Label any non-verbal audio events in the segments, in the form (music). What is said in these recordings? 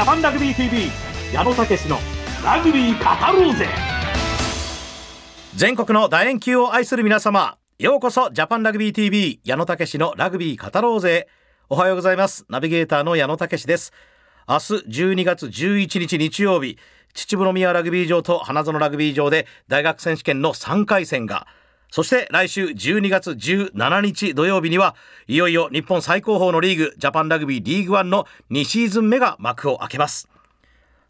ジャパンラグビー TV 矢野武のラグビー語ろうぜ全国の楕円球を愛する皆様ようこそジャパンラグビー TV 矢野武のラグビー語ろうぜおはようございますナビゲーターの矢野武です明日12月11日日曜日秩父宮ラグビー場と花園ラグビー場で大学選手権の3回戦がそして来週12月17日土曜日にはいよいよ日本最高峰のリーグジャパンラグビーリーグワンの2シーズン目が幕を開けます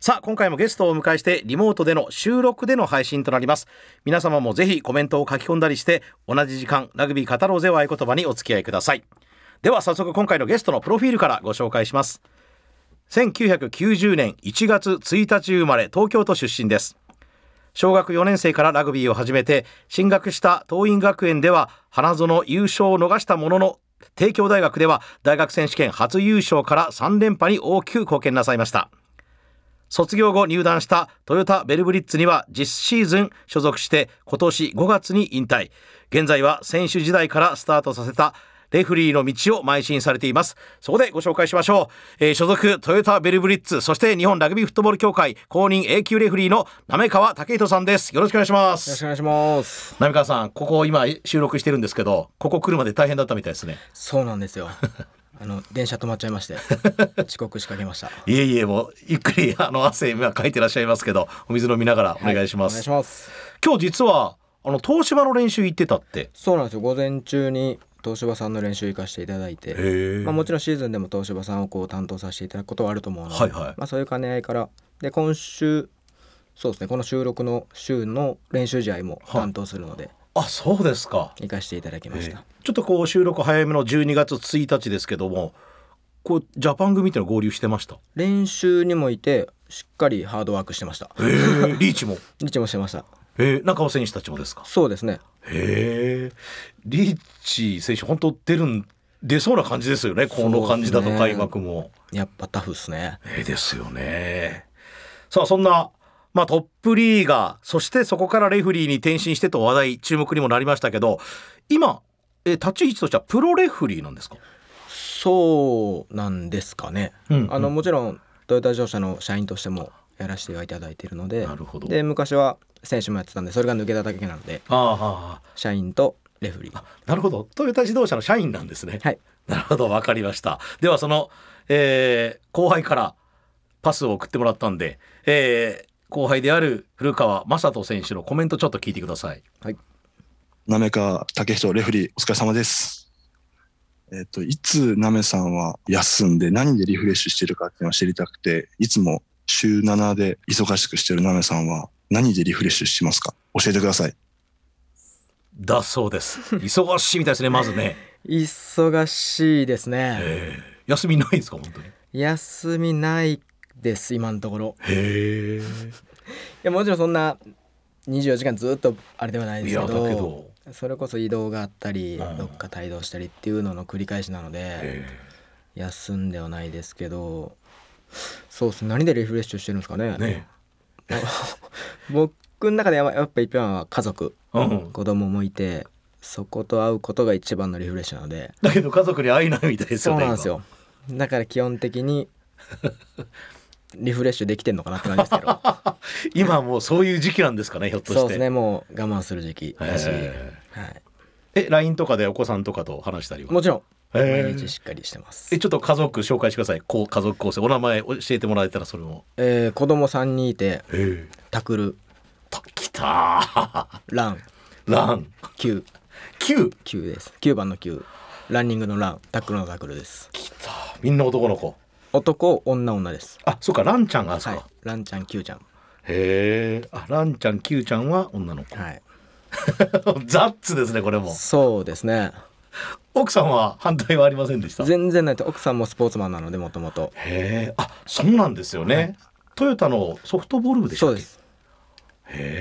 さあ今回もゲストをお迎えしてリモートでの収録での配信となります皆様もぜひコメントを書き込んだりして同じ時間ラグビー語ろうぜを合言葉にお付き合いくださいでは早速今回のゲストのプロフィールからご紹介します1990年1月1日生まれ東京都出身です小学4年生からラグビーを始めて進学した桐蔭学園では花園優勝を逃したものの帝京大学では大学選手権初優勝から3連覇に大きく貢献なさいました卒業後入団したトヨタベルブリッツには実シーズン所属して今年5月に引退現在は選手時代からスタートさせたレフリーの道を邁進されていますそこでご紹介しましょう、えー、所属トヨタベルブリッツそして日本ラグビーフットボール協会公認 A 級レフリーの滑川武人さんですよろしくお願いしますよろしくお願いします滑川さんここ今収録してるんですけどここ来るまで大変だったみたいですねそうなんですよ (laughs) あの電車止まっちゃいまして遅刻しかけました。いえいえもうゆっくり (laughs) あの汗今かいてらっしゃいますけどお水飲みながらお願いします。はい、お願いします。今日実はあの東芝の練習行ってたって。そうなんですよ。午前中に東芝さんの練習生かしていただいて、まあ、もちろんシーズンでも東芝さんをこう担当させていただくことはあると思うので、はいはい、まあ、そういう兼ね合いからで今週そうですねこの収録の週の練習試合も担当するので。あそうですか行かしていただきました、ちょっとこう収録早めの12月1日ですけどもこうジャパン組っての合流してました練習にもいてしっかりハードワークしてました、えー、リーチも (laughs) リーチもしてましたえー、中尾選手たちもですかそうですねへえリーチ選手本当出るん出そうな感じですよねこの感じだと開幕も、ね、やっぱタフっすねえー、ですよねさあそんなまあ、トップリーガーそしてそこからレフリーに転身してと話題注目にもなりましたけど今え立ち位置としてはプロレフリーなんですかそうなんですかね、うんうん、あのもちろんトヨタ自動車の社員としてもやらせていただいているのでなるほどで昔は選手もやってたんでそれが抜けただけなのでああ、あ、は社員とレフリーなるほどトヨタ自動車の社員なんですねはいなるほど分かりましたではその、えー、後輩からパスを送ってもらったんで、えー、後輩である古川雅人選手のコメントちょっと聞いてくださいはいなめか武人レフリーお疲れ様ですえっ、といつなめさんは休んで何でリフレッシュしてるかっていうのを知りたくていつも週7で忙しくしてるなめさんは何でリフレッシュしますか教えてください。だそうです。忙しいみたいですね、まずね。忙しいですね、休みないですか、本当に。休みないです、今のところ。へえ。いや、もちろんそんな24時間ずっとあれではないですけど。それこそ移動があったり、うん、どっか帯同したりっていうのの繰り返しなので、休んではないですけどそうっす何でリフレッシュしてるんですかねね (laughs) 僕の中ではやっぱ一番は家族、うん、子供もいてそこと会うことが一番のリフレッシュなのでだけど家族に会えないみたいですよねそうなんですよだから基本的に (laughs) リフレッシュできてんのかなって感じですけど (laughs) 今もうそういう時期なんですかねひょっとしてそうですねもう我慢する時期だし、はい、え LINE とかでお子さんとかと話したりはもちろん毎日しっかりしてます、えー、ちょっと家族紹介してくださいこう家族構成お名前教えてもらえたらそれも、えー、子供三3人いて、えー、タクルたきたランラン9 9です9番の9ランニングのランタックルのタックルですきたみんな男の子男女女ですあそうかランちゃんがそうか、はい、ランちゃん9ちゃんへえあランちゃん9ちゃんは女の子はいザッツですねこれもそうですね奥さんは反対はありませんでした全然ないと奥さんもスポーツマンなのでもともとへえあそうなんですよね、はい、トヨタのソフトボール部でしたそうです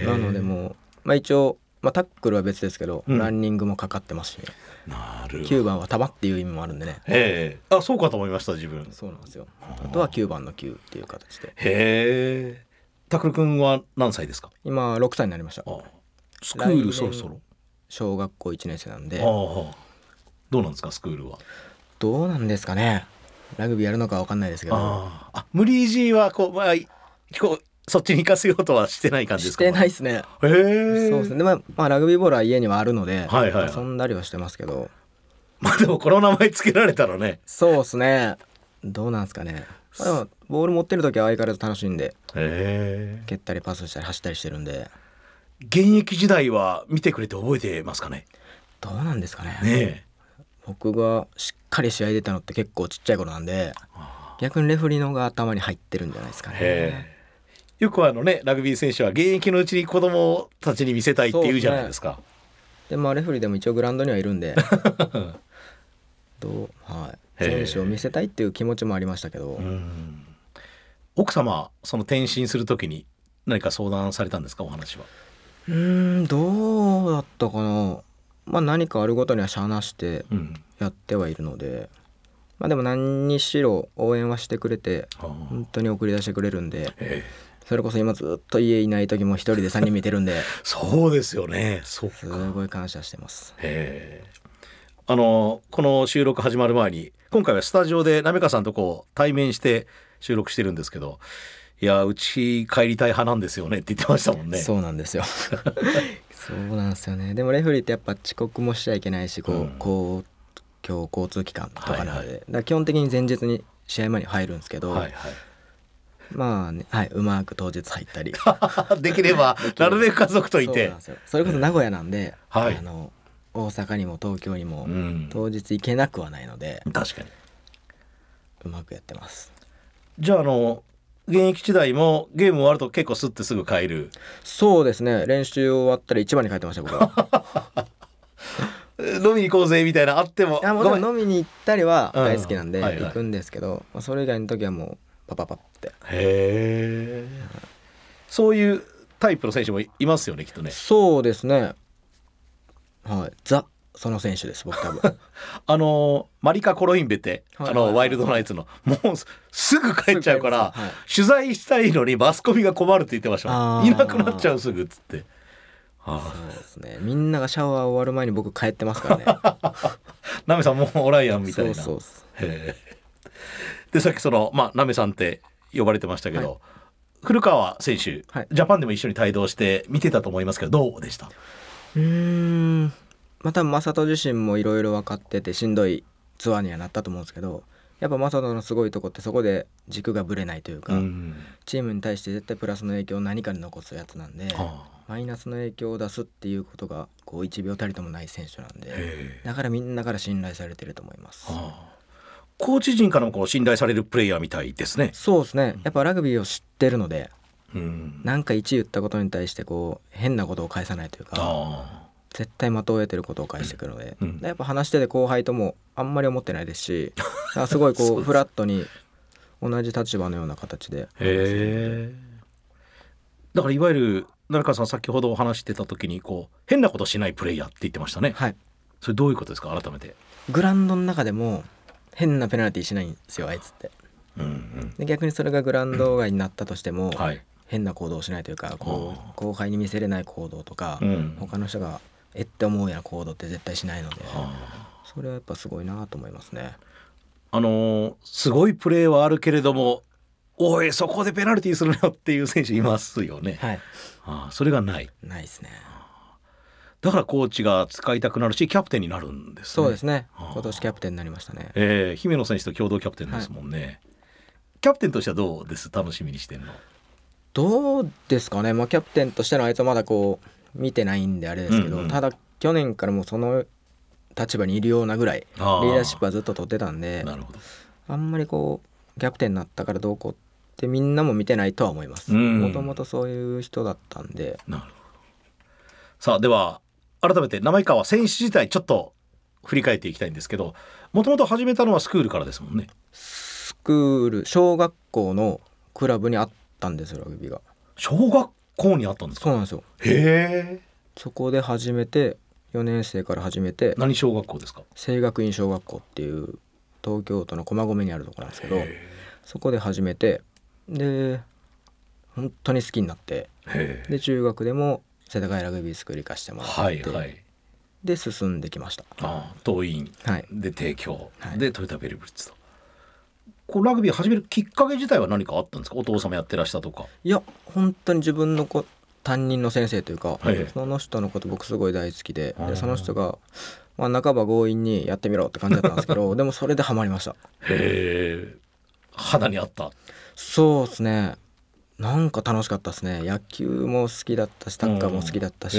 なのでもう、まあ、一応、まあ、タックルは別ですけど、うん、ランニングもかかってますし、ね、なる9番は球っていう意味もあるんでねへえあそうかと思いました自分そうなんですよあとは9番の9っていう形でへえタクル君は何歳ですか今6歳になりましたスクールそろそろ小学校1年生なんでああどうなんですかスクールはどうなんですかねラグビーやるのかわかんないですけどあ無理ージーはこう、まあ、こうそっちに行かせようとはしてない感じですかしてないですねへえそうですねで、まあ、まあラグビーボールは家にはあるので、はいはい、はい、遊んだりはしてますけどまあでもこの名前つけられたらねそうですねどうなんですかねまあ、ボール持ってる時は相変わらず楽しんで蹴ったりパスしたり走ったりしてるんで現役時代は見てくれて覚えてますかねどうなんですかねね僕がしっかり試合出たのって結構ちっちゃい頃なんで逆にレフリーの方が頭に入ってるんじゃないですかね。よくあのねラグビー選手は現役のうちに子供たちに見せたいって言うじゃないですか。で、ね、あレフリーでも一応グラウンドにはいるんで (laughs) う、はい、選手を見せたいっていう気持ちもありましたけど。奥様その転身する時に何か相談されたんですかお話は。うんどうだったかなまあ、何かあるごとにはしゃあなしてやってはいるので、うん、まあ、でも何にしろ応援はしてくれて本当に送り出してくれるんで。ええそれこそ今ずっと家いない時も一人で3人見てるんでそうですよねすごい感謝してますあのこの収録始まる前に今回はスタジオでなめかさんとこう対面して収録してるんですけどいやうち帰りたい派なんですよねって言ってましたもんねそうなんですよ (laughs) そうなんですよねでもレフェリーってやっぱ遅刻もしちゃいけないしこう、うん、公共交通機関とかなので、はいはい、基本的に前日に試合前に入るんですけど、はいはいまあね、はい、うまく当日入ったり (laughs) できればなるべく家族といてそれこそ名古屋なんで、はい、あの大阪にも東京にも当日行けなくはないので、うん、確かにうまくやってますじゃああの現役時代もゲーム終わると結構すってすぐ帰るそうですね練習終わったら一番に帰ってました僕は (laughs) 飲みに行こうぜみたいなあってもいやも飲みに行ったりは大好きなんで行くんですけど、うんはいはい、まあ、それ以外の時はもうパパパってへえ、そういうタイプの選手もいますよねきっとねそうですねはいザその選手です僕多分 (laughs) あのマリカ・コロインベテ、あのワイルドナイツのもうすぐ帰っちゃうから、はい、取材したいのにマスコミが困るって言ってましたいなくなっちゃうすぐっつって。そうですねみんながシャワー終わる前に僕帰ってますからね (laughs) ナメさんもうオライアンみたいなそうそうでさっきそのまあナさんって呼ばれてましたけど、はい、古川選手、はい、ジャパンでも一緒に帯同して見てたと思いますけどどうでしたうんまあ多分正人自身もいろいろ分かっててしんどいツアーにはなったと思うんですけどやっぱ正人のすごいとこってそこで軸がぶれないというか、うんチームに対して絶対プラスの影響を何かに残すやつなんで、はあ、マイナスの影響を出すっていうことがこう1秒たりともない選手なんでだからみんなから信頼されてると思います。はあコーチ陣からもこう信頼されるプレイヤーみたいですね。そうですね。やっぱラグビーを知ってるので、うん、なんか一言ったことに対してこう変なことを返さないというか、絶対的を得てることを返してくるのでうん、でやっぱ話してて後輩ともあんまり思ってないですしすごいこうフラットに同じ立場のような形ででだからいわゆる成川さん先ほどお話してた時にこう変なことしないプレイヤーって言ってましたね、はい、それどういうことですか改めてグランドの中でも変なペナルティーしないんですよあいつって、うんうん、で逆にそれがグランド外になったとしても、うんはい、変な行動をしないというかこう後輩に見せれない行動とか、うん、他の人がえって思うような行動って絶対しないので、それはやっぱすごいなと思いますね。あのー、すごいプレーはあるけれどもおいそこでペナルティーするよっていう選手いますよね。はい、ああそれがないないですね。だからコーチが使いたくなるしキャプテンになるんです、ね、そうですね。今年キャプテンになりましたね。ええー、姫野選手と共同キャプテンですもんね。はい、キャプテンとしてはどうです楽しみにしてるの。どうですかね。まあキャプテンとしてのあいつはまだこう見てないんであれですけど、うんうん、ただ去年からもうその立場にいるようなぐらいリーダーシップはずっと取ってたんであんまりこう逆転になったからどうこうってみんなも見てないとは思いますもともとそういう人だったんでさあでは改めて名前川選手自体ちょっと振り返っていきたいんですけどもともと始めたのはスクールからですもんねスクール小学校のクラブにあったんですよラグビーが小学校にあったんですそうなんですよへえそこで始めて4年生から始めて何小学校ですか声楽院小学校っていう東京都の駒込にあるとこなんですけどそこで始めてで本当に好きになってで中学でも世田谷ラグビースクール化してもらって、はいはい、で進んできましたああ桐蔭はい、で帝京、はい、でトヨタベルブリッツとこうラグビー始めるきっかけ自体は何かあったんですかお父様やってらしたとかいや本当に自分の子担任の先生というか、はい、その人のこと僕すごい大好きで,、でその人が、まあ、半ば強引にやってみろって感じだったんですけど (laughs) でもそれでハマりましたへえ肌にあったそうですねなんか楽しかったですね野球も好きだったしタッカーも好きだったし、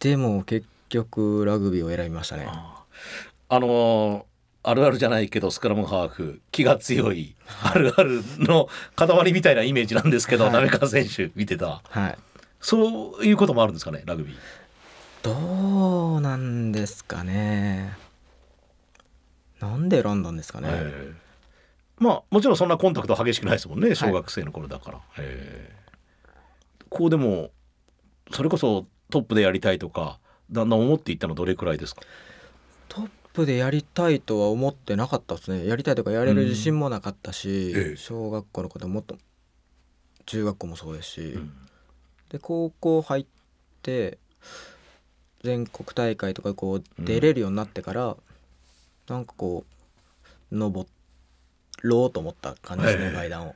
でも結局ラグビーを選びましたねあのあるあるじゃないけどスクラムハーフ気が強いあるあるの塊みたいなイメージなんですけど滑川、はい、選手見てた、はい、そういうこともあるんですかねラグビー。どうなんですかね。なんで選んだんですかね。えまあもちろんそんなコンタクト激しくないですもんね小学生の頃だから。はい、えこうでもそれこそトップでやりたいとかだんだん思っていったのどれくらいですかプでやりたいとは思ってなかったですねやりたいとかやれる自信もなかったし、うん小学校の子でもっと中学校もそうですし、うん、で高校入って全国大会とかこう出れるようになってから、うん、なんかこう登ろうと思った感じですね、え、階段を。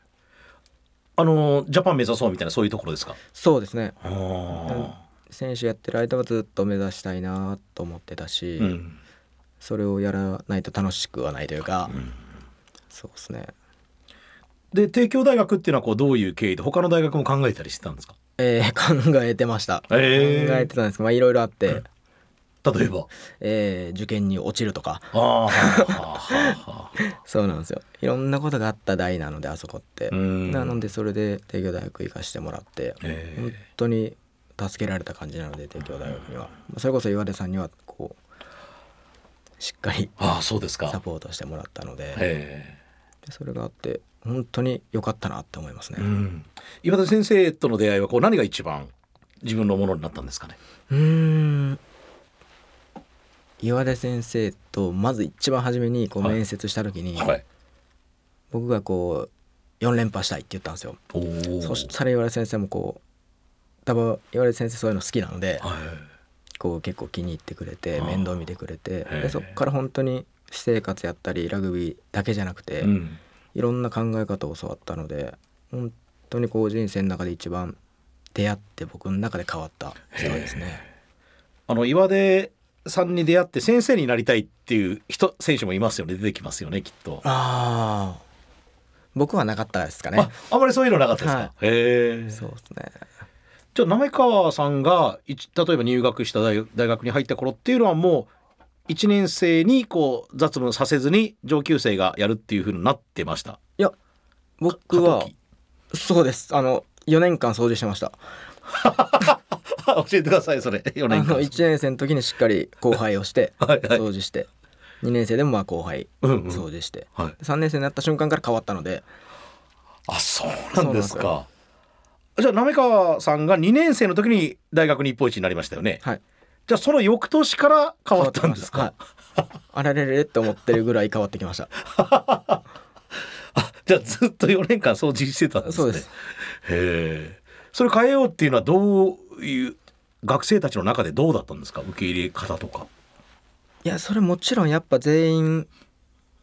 あのジャパン目指そうみたいなそういうところですかそうですね選手やってる間はずっと目指したいなと思ってたし、うんそれをやらないと楽しくはないというか、うん、そうですねで帝京大学っていうのはこうどういう経緯で他の大学も考えたりしてたんですかえー、考えてました、えー、考えてたんですけど、まあ、いろいろあって、うん、例えば、えー、受験に落ちるとかあ (laughs) そうなんですよいろんなことがあった代なのであそこってなのでそれで帝京大学行かしてもらって、えー、本当に助けられた感じなので帝京大学には、それこそ岩出さんにはしっかりああそうですかサポートしてもらったのででそれがあって本当に良かったなって思いますね、うん、岩田先生との出会いはこう何が一番自分のものになったんですかねうん岩田先生とまず一番初めにこう面接した時に、はいはい、僕がこう4連覇したいって言ったんですよそしたら岩田先生もこう多分岩田先生そういうの好きなので、はい、こう結構気に入ってくれて面倒見てくれてでそこから本当に私生活やったりラグビーだけじゃなくて、うん、いろんな考え方を教わったので本当にこう人生の中で一番出会って僕の中で変わった人ですね。あの岩出さんに出会って先生になりたいっていう人選手もいますよね出てきますよねきっと。ああ僕はなかったですかねあ。あんまりそういうのなかったですか。はい、へえ。そうですね。じゃあ滑川さんが例えば入学した大学に入った頃っていうのはもう1年生にこう雑務させずに上級生がやるっていうふうになってましたいや僕はそうですあの4年間掃除してました (laughs) 教えてくださいそれ4年間あ1年生の時にしっかり後輩をして (laughs) 掃除して2年生でもまあ後輩掃除して、3年生になった瞬間から変わったのであそうなんですかじゃあ滑川さんが2年生の時に大学日本一になりましたよね、はい、じゃあその翌年から変わったんですか、はい、あれれれって思ってるぐらい変わってきました (laughs) あじゃあずっと4年間掃除してたんですねそへえそれ変えようっていうのはどういう学生たちの中でどうだったんですか受け入れ方とかいやそれもちろんやっぱ全員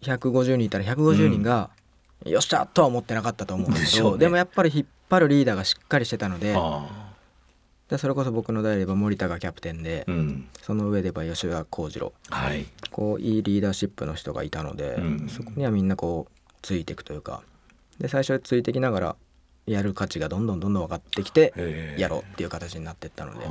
150人いたら150人が、うんよっしゃとは思ってなかったと思うんでね、でもやっぱり引っ張るリーダーがしっかりしてたのででそれこそ僕の代ではえば森田がキャプテンで、うん、その上では吉田幸次郎、はい、こういいリーダーシップの人がいたので、うん、そこにはみんなこうついていくというかで最初はついてきながらやる価値がどんどんどんどん分かってきてやろうっていう形になってったので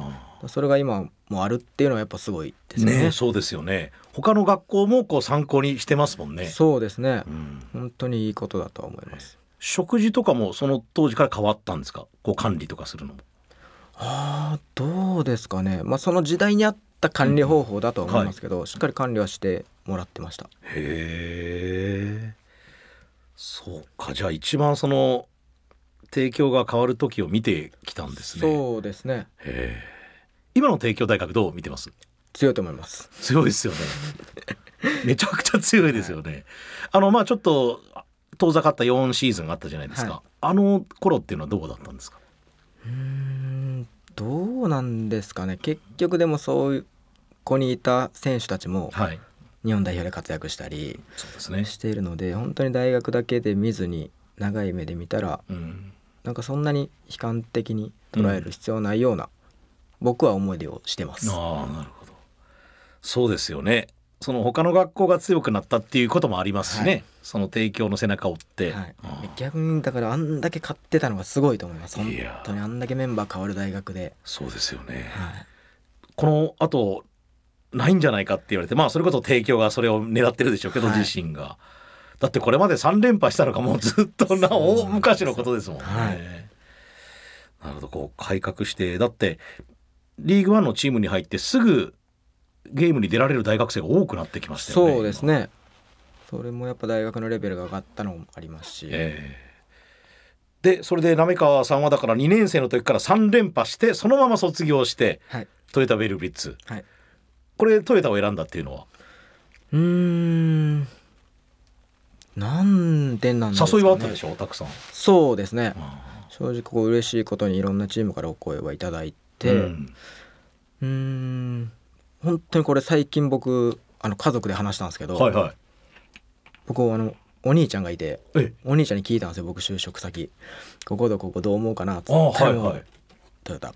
それが今もあるっていうのはやっぱすごいですね、ね、そうですよね他の学校もこう参考にしてますもんねそうですね、うん、本当にいいことだと思います食事とかもその当時から変わったんですかこう管理とかするのああどうですかね、まあ、その時代にあった管理方法だと思いますけど、うんはい、しっかり管理はしてもらってましたへえそうかじゃあ一番その提供が変わる時を見てきたんですね。そうですね。今の帝京大学どう見てます？強いと思います。強いですよね。(laughs) めちゃくちゃ強いですよね。はい、あのまあちょっと遠ざかった四シーズンがあったじゃないですか。はい、あの頃っていうのはどうだったんですか？うんどうなんですかね。結局でもそういうここにいた選手たちも、はい、日本代表で活躍したりしているので、ね、本当に大学だけで見ずに長い目で見たら、うん、なんかそんなに悲観的に捉える必要ないような、うん、僕は思い出をしてます。あなるほどそうですよねその他の学校が強くなったっていうこともありますしね、はい、その提供の背中を追って、はい、逆にだからあんだけ勝ってたのがすごいと思います本当にあんだけメンバー変わる大学でそうですよね、はい、このあとないんじゃないかって言われてまあそれこそ提供がそれを狙ってるでしょうけど、自身が。だってこれまで3連覇したのがもうずっとな大昔のことですもんね。なるほどこう改革してだってリーグワンのチームに入ってすぐゲームに出られる大学生が多くなってきましたよね。そうですねそれもやっぱ大学のレベルが上がったのもありますし。えーでそれで滑川さんはだから2年生の時から3連覇してそのまま卒業して、はい、トヨタベルブリッツ、はい、これトヨタを選んだっていうのはうんなんでなんですか、ね、誘いはあったでしょたくさんそうですね、正直こう嬉しいことにいろんなチームからお声はいただいてうん本当にこれ最近僕あの家族で話したんですけど、はいはい、僕あのお兄ちゃんがいてお兄ちゃんに聞いたんですよ僕就職先こことここどう思うかなっつって、はいはい、トヨタっ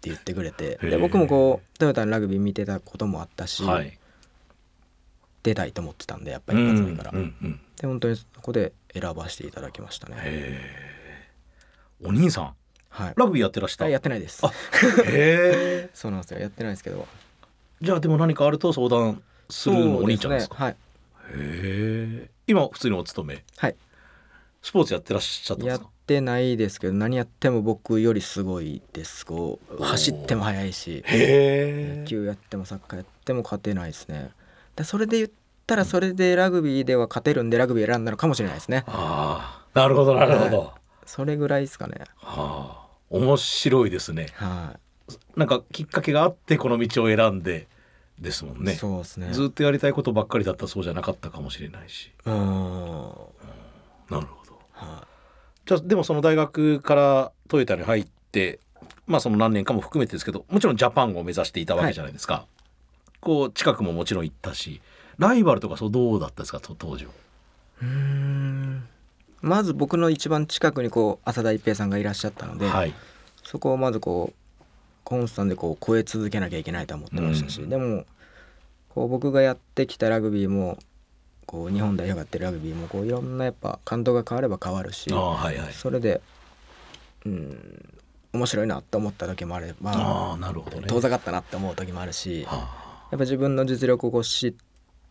て言ってくれてで僕もこうトヨタのラグビー見てたこともあったし、はい、出たいと思ってたんでやっぱり一発目から、うんうん、で本当にそこで選ばせていただきましたねお兄さんはいラグビーやってらしたやってないですへ (laughs) そうなんですよやってないですけどじゃあでも何かあると相談するのお兄ちゃんですか、ね、はいへえ今普通にお勤めはいスポーツやってらっしゃったんですかっないですけど何やっても僕よりすごいですこう走っても速いし野球やってもサッカーやっても勝てないですねだそれで言ったらそれでラグビーでは勝てるんでラグビー選んだのかもしれないですねああなるほどなるほど、はい、それぐらいですかねはあ面白いですねはいなんかきっかけがあってこの道を選んでですもんねそうですねずっとやりたいことばっかりだったそうじゃなかったかもしれないしうんなるほど、はい、じゃあでもその大学からトヨタに入ってまあその何年かも含めてですけどもちろんジャパンを目指していたわけじゃないですか、はいこう近くももちろん行ったしライバルとかそうどうだったですか当時は。うんまず僕の一番近くにこう浅田一平さんがいらっしゃったので、はい、そこをまずこうコンスタントでこう超え続けなきゃいけないと思ってましたし、うん、でもこう僕がやってきたラグビーもこう日本代表がやってるラグビーもこういろんなやっぱ監督が変われば変わるし、はいはい、それで、うん、面白いなと思った時もあればあなるほど、ね、遠ざかったなって思う時もあるし。はあやっぱ自分の実力を知っ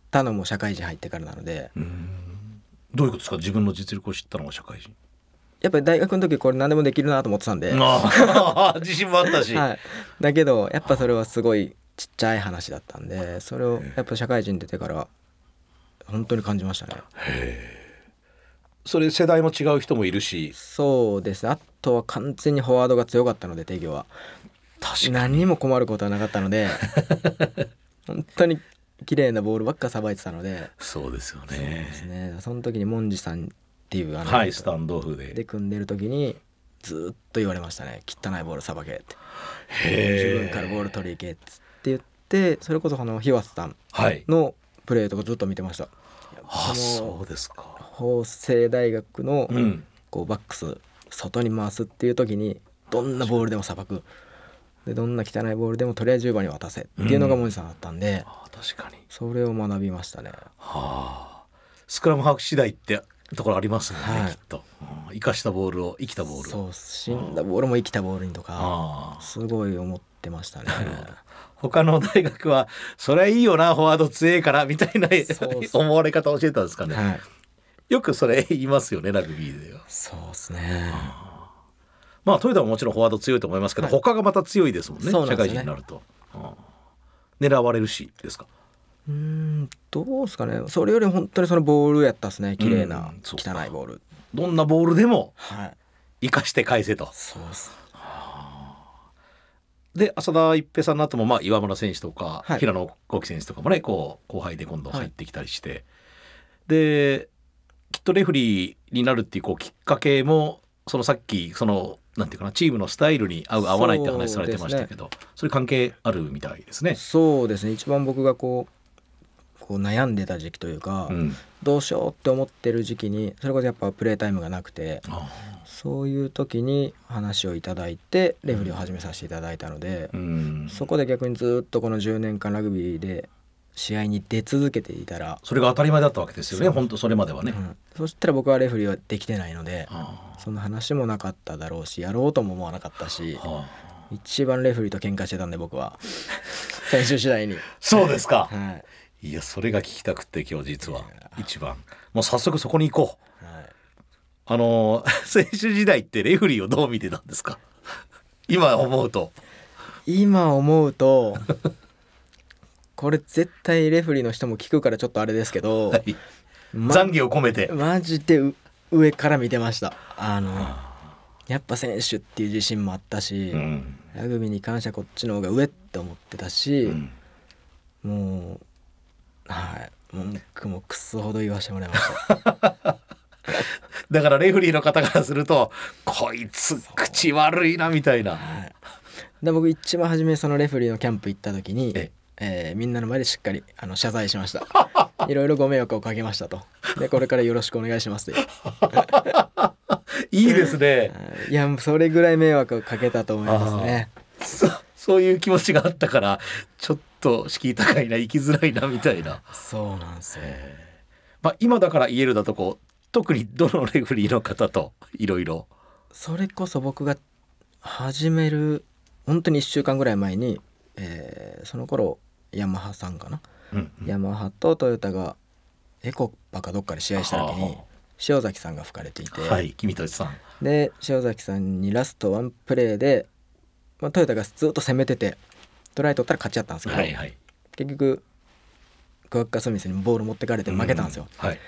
たのも社会人入ってからなのでどういうことですか自分の実力を知ったのが社会人やっぱり大学の時これ何でもできるなと思ってたんで (laughs) 自信もあったし、はい、だけどやっぱそれはすごいちっちゃい話だったんでそれをやっぱ社会人出てから本当に感じましたねそれ世代も違う人もいるしそうですあとは完全にフォワードが強かったので手業は確かに何も困ることはなかったので (laughs) 本当に綺麗なボールばっかさばいてたのでそうですよねそうですねその時にモンジさんっていうあの、はい、スタンドオフでで組んでる時にずっと言われましたね汚いボールさばけって自分からボール取り行けって言ってそれこそこの日和さんのプレーとかずっと見てました、はい、そうですか法政大学のこうバックス外に回すっていう時にどんなボールでもさばくでどんな汚いボールでもとりあえず10番に渡せっていうのがモニさんだったんで、うん、確かにそれを学びましたね。はあスクラムハーフ次第ってところありますね、はい、きっと、うん、生かしたボールを生きたボールそう死んだボールも生きたボールにとかすごい思ってましたね。他の大学はそれいいよなフォワード強えからみたいな思われ方教えたんですかね、はい、よくそれ言いますよねラグビーではそうですね、うんまあ、トヨタももちろんフォワード強いと思いますけど、はい、他がまた強いですもんね、ね、社会人になると、うん、狙われるしですかうんどうですかねそれより本当にそのボールやったっすね綺麗な、ん、汚いボールどんなボールでも生かして返せと、はい、そうですで浅田一平さんの後もまあ岩村選手とか、平野幸喜選手とかもねこう後輩で今度入ってきたりして、はい、できっとレフリーになるっていうこうきっかけもそのさっきそのなんていうかなチームのスタイルに合う合わないって話されてましたけどそ、ね,、れ関係あるみたいですね。そうですね一番僕がこうこう悩んでた時期というか、うん、どうしようって思ってる時期にそれこそやっぱプレータイムがなくてそういう時に話をいただいてレフリーを始めさせていただいたので、うん、そこで逆にずっとこの10年間ラグビーで試合に出続けていたらそれが当たり前だったわけですよね本当それまではね、うん、そしたら僕はレフェリーはできてないのでその話もなかっただろうしやろうとも思わなかったし一番レフェリーと喧嘩してたんで僕は (laughs) 選手次第にそうですか、はい、いやそれが聞きたくて今日実は一番もう早速そこに行こう、はい、あの (laughs) 選手時代ってレフェリーをどう見てたんですか今思うと今思うとこれ絶対レフリーの人も聞くからちょっとあれですけど、はい懺悔を込めてマジで上から見てましたあのやっぱ選手っていう自信もあったし、うん、ラグビーに関してはこっちの方が上って思ってたし、うん、もうはい文句もくそほど言わせてもらいました (laughs) だからレフリーの方からするとこいつ口悪いなみたいな、はい、で僕一番初めそのレフリーのキャンプ行った時にえー、みんなの前でしっかりあの謝罪しました (laughs) いろいろご迷惑をかけましたとでこれからよろしくお願いしますと (laughs) いいですねいやそれぐらい迷惑をかけたと思いますねそういう気持ちがあったからちょっと敷居高いな行きづらいなみたいなそうなんですよ、まあ、今だから言えるだとこう特にどのレフリーの方といろいろそれこそ僕が始める本当に1週間ぐらい前に、えー、その頃ヤマハさんかな、うんうん、ヤマハとトヨタがエコパかどっかで試合した時に塩崎さんが吹かれていて、はい、君とさんで塩崎さんにラストワンプレーで、まあ、トヨタがずっと攻めててトライ取ったら勝ちやったんですけど、はいはい、結局クワッカスミスにボール持ってかれて負けたんですよ。うんはい、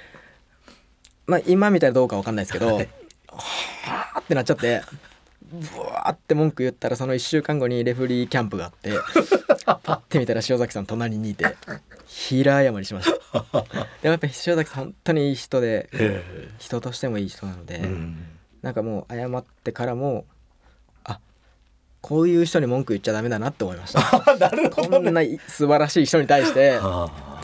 まあ、今みたいなどうか分かんないですけど、はい、はあってなっちゃってブワーって文句言ったらその1週間後にレフリーキャンプがあってパッ (laughs) て見たら塩崎さん隣にいて平謝りしましたでもやっぱ塩崎さん本当にいい人で、人としてもいい人なので、うん、なんかもう謝ってからもあこういう人に文句言っちゃダメだなって思いました (laughs) ね、こんな素晴らしい人に対して、はあ、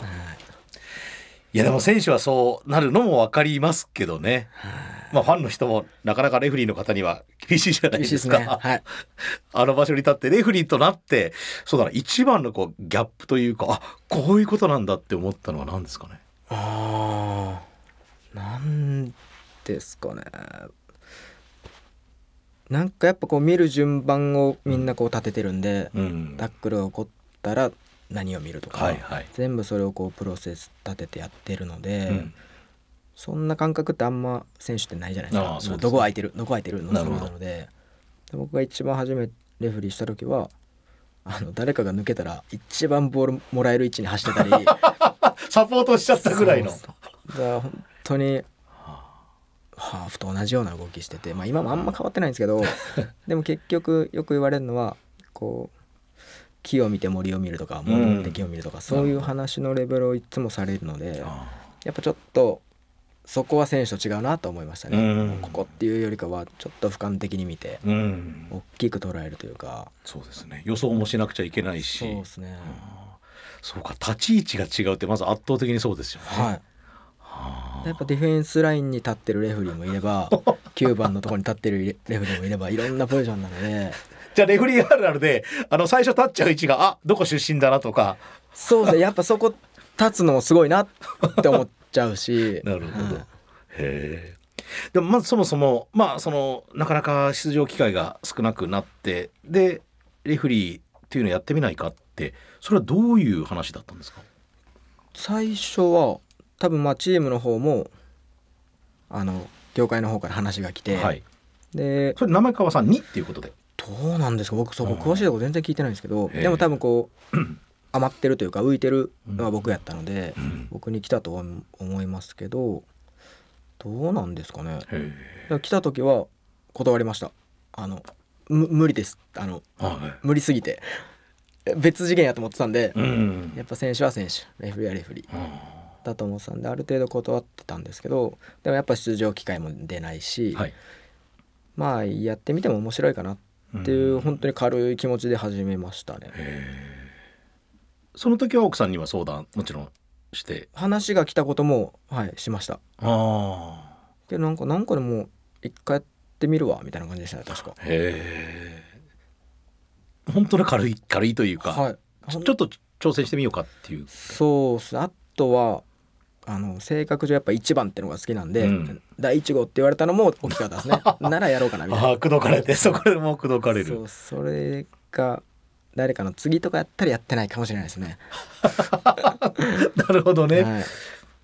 いやでも選手はそうなるのも分かりますけどね。まあファンの人もなかなかレフリーの方には厳しいじゃないですか。すね、はい、(laughs) あの場所に立ってレフリーとなってそうだな一番のこうギャップというかあこういうことなんだって思ったのは何ですかねあなんですかねなんかやっぱこう見る順番をみんなこう立ててるんで、うん、タックルが起こったら何を見るとか、はいはい、全部それをこうプロセス立ててやってるので、うん、そんな感覚ってあんま選手ってないじゃないですか。すね、どこ空いてる、どこ空いてるのなので、僕が一番初めレフェリーした時は、あの誰かが抜けたら一番ボールもらえる位置に走ってたり、(laughs) サポートしちゃったぐらいの。だ本当にハーフと同じような動きしてて、まあ、今もあんま変わってないんですけど (laughs) でも結局よく言われるのはこう木を見て森を見るとか森を見て木を見るとか、そういう話のレベルをいつもされるので、やっぱちょっとそこは選手と違うなと思いましたね、うん、ここっていうよりかはちょっと俯瞰的に見て、うん、大きく捉えるというかそうですね予想もしなくちゃいけないしそうですね、そうか立ち位置が違うってまず圧倒的にそうですよね、はいやっぱディフェンスラインに立ってるレフリーもいれば (laughs) 9番のところに立ってるレフリーもいればいろんなポジションなのでじゃあレフリーあるあるであの最初立っちゃう位置があどこ出身だなとかそうですねやっぱそこ立つのもすごいなって思ってちゃうし。なるほど。へえ。でもまずそもそもまあそのなかなか出場機会が少なくなってでレフリーっていうのやってみないかってそれはどういう話だったんですか最初は多分まあチームの方もあの業界の方から話が来て、はい、でそれ名前川さんにっていうことでどうなんですか僕そこ詳しいとこ全然聞いてないんですけどでも多分こう (clears throat) 余ってるというか浮いてるのは僕やったので、うん、僕に来たとは思いますけどどうなんですかね来た時は断りましたあの無理ですあの、無理すぎて別次元やと思ってたんで、うん、やっぱ選手は選手レフリーはレフリー、だと思ってたんである程度断ってたんですけどでもやっぱ出場機会も出ないし、はい、まあやってみても面白いかなっていう、本当に軽い気持ちで始めましたね。その時は奥さんには相談もちろんして話が来たこともはいしましたああでなんかなんかでも一回やってみるわみたいな感じでしたね確かへえ本当に軽い軽いというか、はい、ちょっと挑戦してみようかっていうそうっすあとはあの性格上やっぱ1番ってのが好きなんで、うん、第1号って言われたのも大きかったですね (laughs) ならやろうかなみたいなああ口説かれてそこでもう口説かれるそうそれが誰かの次とかやったらやってないかもしれないですね。(laughs) なるほどね。はい、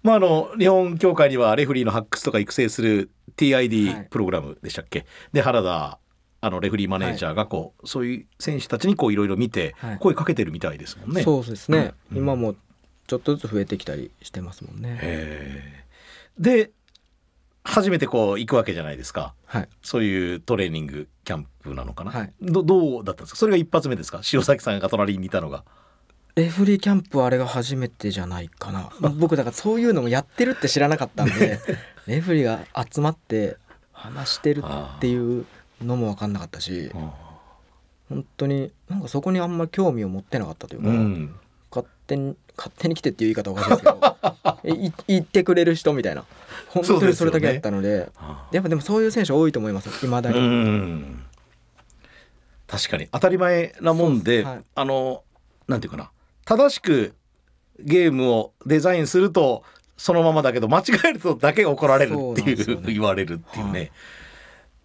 まああの日本協会にはレフリーの発掘とか育成する TID プログラムでしたっけ、はい、で原田あのレフリーマネージャーがこう、はい、そういう選手たちにこういろいろ見て声かけてるみたいですもんね。そうですね、うん、今もちょっとずつ増えてきたりしてますもんね。で初めてこう行くわけじゃないですか、はい、そういうトレーニングキャンプなのかな、はい、どどうだったんですかそれが一発目ですか塩崎さんが隣にいたのが。レフリーキャンプはあれが初めてじゃないかな (laughs) 僕だからそういうのもやってるって知らなかったんでレ (laughs) フリーが集まって話してるっていうのも分かんなかったし本当になんかそこにあんまり興味を持ってなかったというか、うん、勝手に勝手に来てっていう言い方おかしいですけど言 (laughs) ってくれる人みたいな本当にそれだけだったので、ね、やっぱでもそういう選手多いと思いますいまだに。確かに当たり前なもんで、はい、あのなんていうかな正しくゲームをデザインするとそのままだけど間違えるとだけ怒られるっていう、ね、言われるっていうね、はい、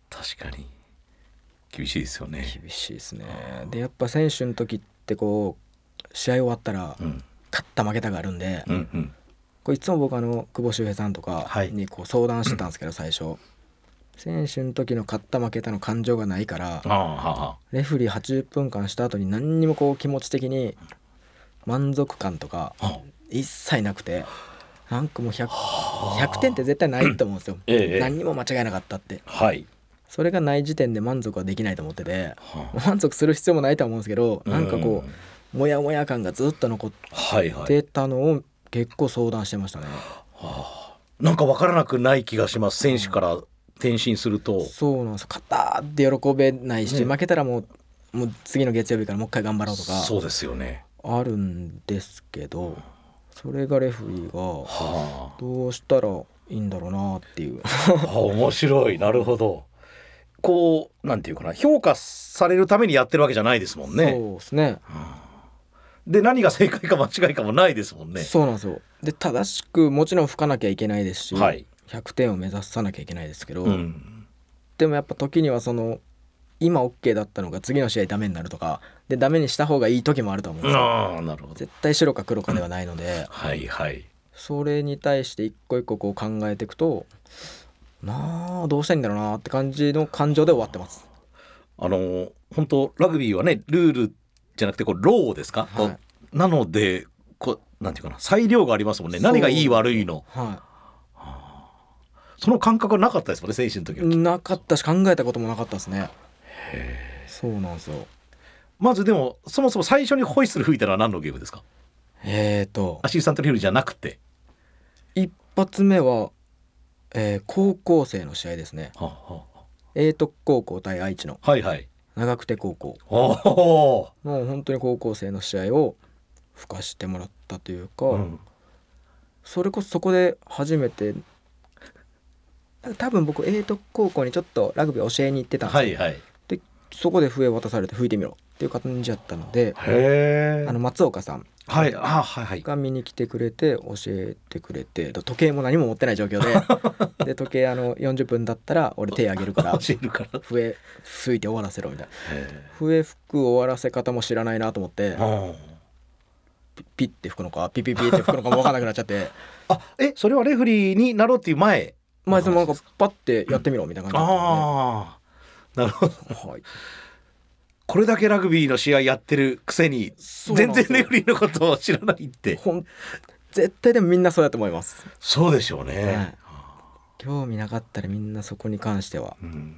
確かに厳しいですよね厳しいですねでやっぱ選手の時ってこう試合終わったら、うん、勝った負けたがあるんで、うんうん、これいつも僕あの久保周平さんとかにこう相談してたんですけど、最初、はい、選手の時の勝った負けたの感情がないからレフリー80分間した後に何にもこう気持ち的に満足感とか一切なくて。なんかもう 100, 100, 点って絶対ないと思うんですよ、ええ、何にも間違いなかったって、はい、それがない時点で満足はできないと思ってて、満足する必要もないと思うんですけどなんかこうモヤモヤ感がずっと残ってたのを結構相談してましたね。はいはいあ、なんか分からなくない気がします選手から転身すると。そうなんです勝ったって喜べないし、ね、負けたらもうもう次の月曜日からもう一回頑張ろうとかそうですよねあるんですけどそれがレフリーがどうしたらいいんだろうなっていう。はあ、面白いなるほどこうなんていうかな評価されるためにやってるわけじゃないですもんね。そうですね、はあで何が正解か間違いかもないですもんね。そうなんですよで正しくもちろん吹かなきゃいけないですし、はい、100点を目指さなきゃいけないですけど、うん、でもやっぱ時にはその今 OK だったのが次の試合ダメになるとかでダメにした方がいい時もあると思うんですよ。なるほど絶対白か黒かではないので、うん、はいはい、それに対して一個一個こう考えていくとまあどうしたいんだろうなって感じの感情で終わってます。あの本当ラグビーはねルールじゃなくてこうローですか、はい、なのでこうなんていうかな裁量がありますもんね何がいい悪いの、はいはあ、その感覚はなかったですもんね精神の時はなかったし考えたこともなかったですねそうなんですよまずでもそもそも最初にホイッスル吹いたのは何のゲームですかえっ、ー、とアシスタントリールじゃなくて一発目は、えー、高校生の試合ですね、はあはあ、英徳高校対愛知のはいはい長久手高校もう本当に高校生の試合を吹かしてもらったというか、うん、それこそそこで初めて多分僕英徳高校にちょっとラグビー教えに行ってたんですよ、はいはい、そこで笛渡されて吹いてみろっていう感じやったのであの松岡さんはいあはいはい、が見に来てくれて教えてくれて時計も何も持ってない状況で (laughs) で時計あの40分だったら俺手あげるから笛吹いて終わらせろみたいな笛吹く終わらせ方も知らないなと思ってピッて吹くのかピピピって吹くのかも分かんなくなっちゃって (laughs) あえそれはレフリーになろうっていう前前そのなんかパッてやってみろみたいな感じだっで、なるほど、はい、これだけラグビーの試合やってるくせに全然レフリーのことを知らないってほん絶対でもみんなそうだと思いますそうでしょうね、はい、興味なかったらみんなそこに関しては、うん、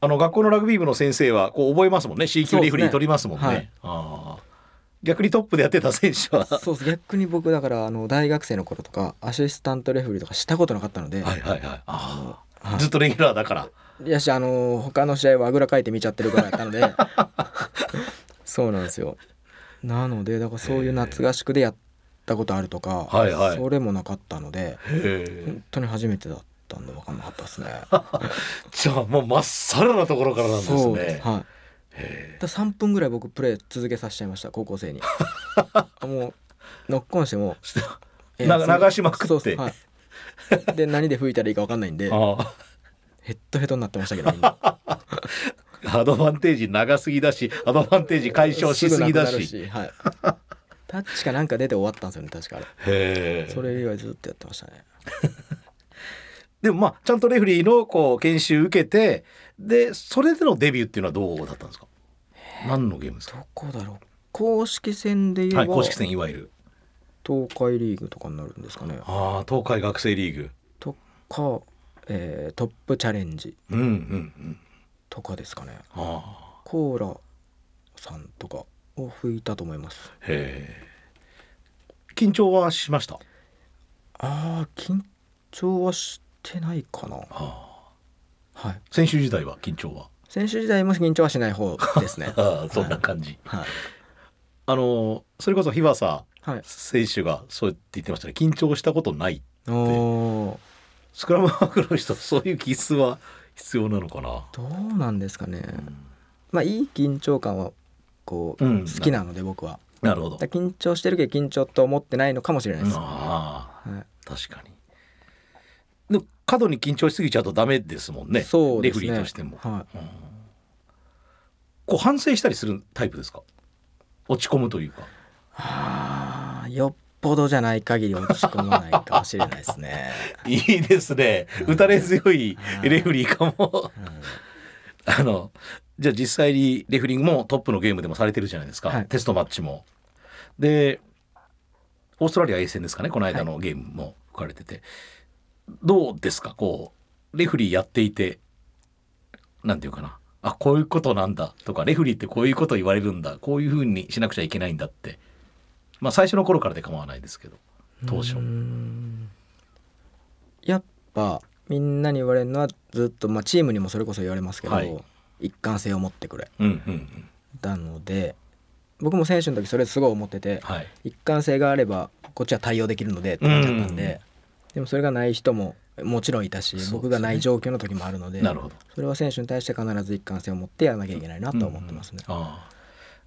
あの学校のラグビー部の先生はこう覚えますもんね C 級レフリー取りますもんね、ねはい、ああ逆にトップでやってた選手は (laughs) そうです逆に僕だからあの大学生の頃とかアシスタントレフリーとかしたことなかったので、はいはいはい、ああずっとレギュラーだからやしあの他の試合はあぐらかいて見ちゃってるからやったので (laughs) そうなんですよなのでだからそういう夏合宿でやったことあるとか、はいはい、それもなかったので本当に初めてだったんで分かんなかったですね (laughs) じゃあもう真っさらなところからなんですねはいだ3分ぐらい僕プレー続けさせちゃいました高校生に (laughs) もうノックオンしても、えー、流しまくってそうそう、はい、で何で吹いたらいいか分かんないんであヘッドヘッドになってましたけど (laughs) アドバンテージ長すぎだしアドバンテージ解消しすぎだしし、はい、タッチかなんか出て終わったんですよね確かあれそれ以外ずっとやってましたね (laughs) でもまあちゃんとレフリーのこう研修受けてでそれでのデビューっていうのはどうだったんですか何のゲームですかどこだろう公式戦で言えば、はい、公式戦いわゆる東海リーグとかになるんですかねああ東海学生リーグとかえー、トップチャレンジとかですかね、うんうんうん、コーラさんとかを吹いたと思います緊張はしましたああ緊張はしてないかな、はあ、い、選手時代は緊張は選手時代も緊張はしない方ですね (laughs) そんな感じ、はい、あのそれこそ日和さ選手がそう言って言ってましたね緊張したことないっておスクラムハーフの人そういう気質は必要なのかなどうなんですかね、うん、まあいい緊張感はこう、うん、好きなので僕はなるほど緊張してるけど緊張と思ってないのかもしれないです、ああ、はい、確かにで過度に緊張しすぎちゃうとダメですもんねそうですねレフリーとしても、はい、うん、こう反省したりするタイプですか落ち込むというかはあよっぽどじゃない限り落ち込まないかもしれないですね (laughs) いいですね、打たれ強いレフリーかも、あのじゃあ実際にレフリングもトップのゲームでもされてるじゃないですか、はい、テストマッチもでオーストラリア衛戦ですかねこの間のゲームも吹かれてて、はい、どうですかこうレフリーやっていて何て言うかなあこういうことなんだとかレフリーってこういうこと言われるんだこういうふうにしなくちゃいけないんだってまあ、最初の頃からで構わないですけど当初やっぱみんなに言われるのはずっと、まあ、チームにもそれこそ言われますけど、はい、一貫性を持ってくれ、うんうんうん、なので僕も選手の時それすごい思ってて、はい、一貫性があればこっちは対応できるのでってなっちゃったんで、うんうんでもそれがない人ももちろんいたし、ね、僕がない状況の時もあるのでなるほどそれは選手に対して必ず一貫性を持ってやらなきゃいけないなと思ってますね。うんうん、あ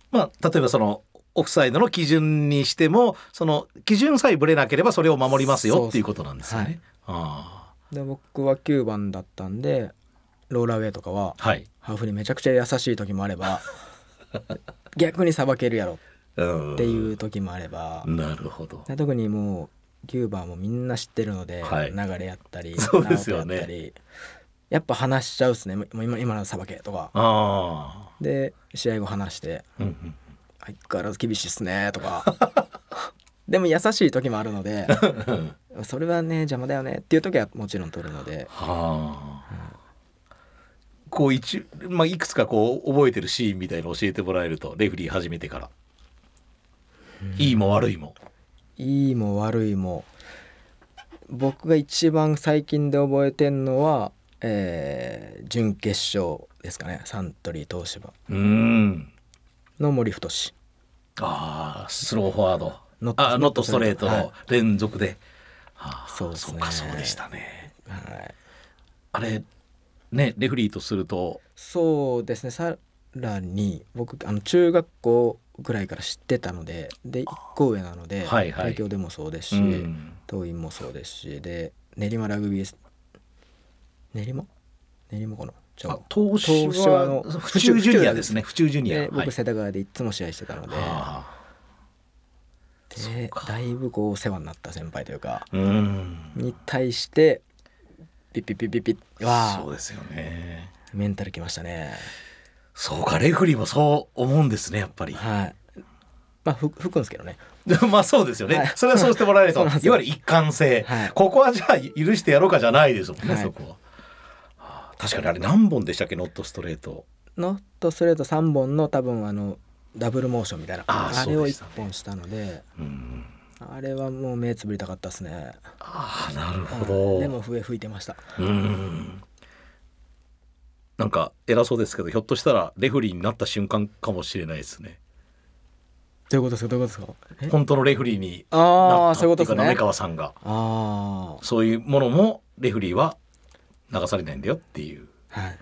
まあ、例えばそのオフサイドの基準にしてもその基準さえぶれなければそれを守りますよっていうことなんですよね。で僕は9番だったんでローラーウェイとかは、はい、ハーフにめちゃくちゃ優しい時もあれば (laughs) 逆にさばけるやろっていう時もあればなるほど特にもう9番もみんな知ってるので、はい、流れやったりそうですよ、ね、やったりやっぱ話しちゃうっすね今今のさばけとかで試合後話して、うんうん相変わらず厳しいっすね」とか (laughs) でも優しい時もあるのでそれはね邪魔だよねっていう時はもちろん取るので。はあ、うん、こう一まあ、いくつかこう覚えてるシーンみたいの教えてもらえるとレフリー始めてから、うん、いいも悪いもいいも悪いも僕が一番最近で覚えてんのは、えー、準決勝ですかねサントリー東芝うんの森太ああスローフォワードノッノットストレートの連続で、はい、そう、ね、そうかそうでしたね、はい、あれねレフリーとするとそうですねさらに僕あの中学校ぐらいから知ってたのでで一個上なので、はいはい、東京でもそうですし、うん、桐蔭もそうですしで練馬ラグビー練馬練馬かなちょ東芝の府中ジュニアですね府中ジュニア、僕世田谷でいつも試合してたので、でだいぶこう世話になった先輩というかに対してピッピッピッピッピッわそうですよねメンタルきましたねそうかレフリーもそう思うんですねやっぱりはいまあ、吹くんですけどね。(laughs) まあそうですよね、はい、それはそうしてもらえると (laughs) いわゆる一貫性、はい、ここはじゃあ許してやろうかじゃないですもんね、はい、そこは。確かにあれ何本でしたっけノットストレートノットストレート3本の多分あのダブルモーションみたいなああ,、れを1本したので、うん、あれはもう目つぶりたかったですねああなるほど、でも笛吹いてましたうんなんか偉そうですけどひょっとしたらレフリーになった瞬間かもしれないですねどういうことですかどういうことですか本当のレフリーになったっていうか滑川さんがあそういうものもレフリーは流されないんだよっていう。はい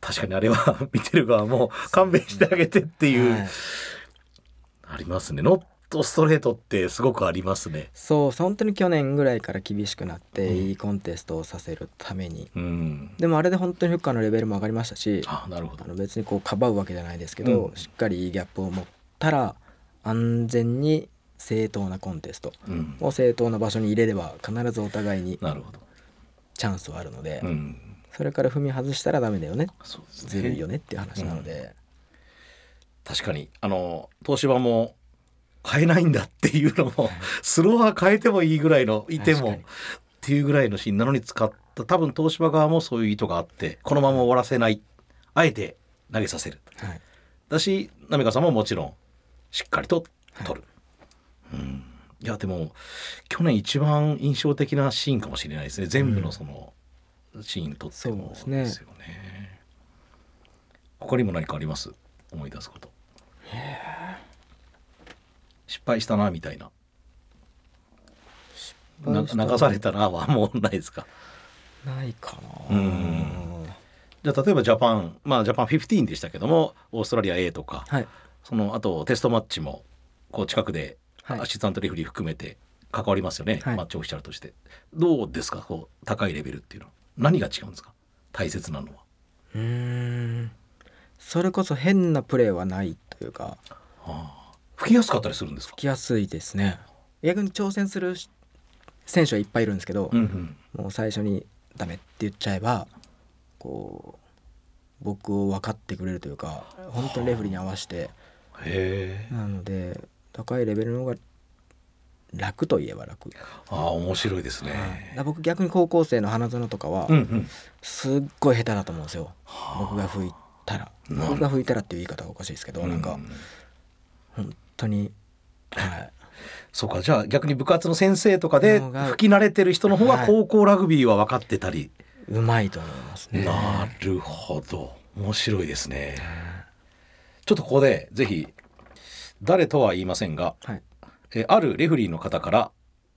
確かにあれは (laughs) 見てる側も勘弁してあげてっていう、はい、ありますねノットストレートってすごくありますねそう本当に去年ぐらいから厳しくなって、うん、いいコンテストをさせるために、うん、でもあれで本当にフッカーのレベルも上がりましたしあなるほどあの別にこうかばうわけじゃないですけど、うん、しっかりいいギャップを持ったら安全に正当なコンテストを正当な場所に入れれば必ずお互いになるほどチャンスはあるので、うん、それから踏み外したらダメだよねずる、いよねっていう話なので、うん、確かにあの東芝も変えないんだっていうのも (laughs) スローは変えてもいいぐらいのいてもっていうぐらいのシーンなのに使った多分東芝側もそういう意図があってこのまま終わらせないあえて投げさせる、はい、だし浪川さんももちろんしっかりと取る。はい、うんいやでも去年一番印象的なシーンかもしれないですね全部のそのシーンとってもですよね。うん、他にも何かあります思い出すこと。失敗したなみたいな。な流されたなはもうないですか。ないかな。うん。じゃあ例えばジャパンまあジャパン15でしたけどもオーストラリア A とか、はい、そのあとテストマッチもこう近くでアシスタントレフリー含めて関わりますよね、はい、マッチオフィシャルとしてどうですかこう高いレベルっていうのは何が違うんですか大切なのはうんそれこそ変なプレーはないというか、はあ、吹きやすかったりするんですか吹きやすいですね逆に挑戦する選手はいっぱいいるんですけど、うんうん、もう最初にダメって言っちゃえばこう僕を分かってくれるというか本当にレフリーに合わせて、はあ、なので高いレベルの方が楽といえば楽ああ面白いですね、はい、僕逆に高校生の花園とかは、すっごい下手だと思うんですよ、はあ、僕が吹いたら僕が吹いたらっていう言い方がおかしいですけど、うん、なんか本当にはいそうかじゃあ逆に部活の先生とかで吹き慣れてる人の方が高校ラグビーは分かってたり、はい、うまいと思いますねなるほど面白いですね、ちょっとここでぜひ誰とは言いませんが、はい、えあるレフリーの方から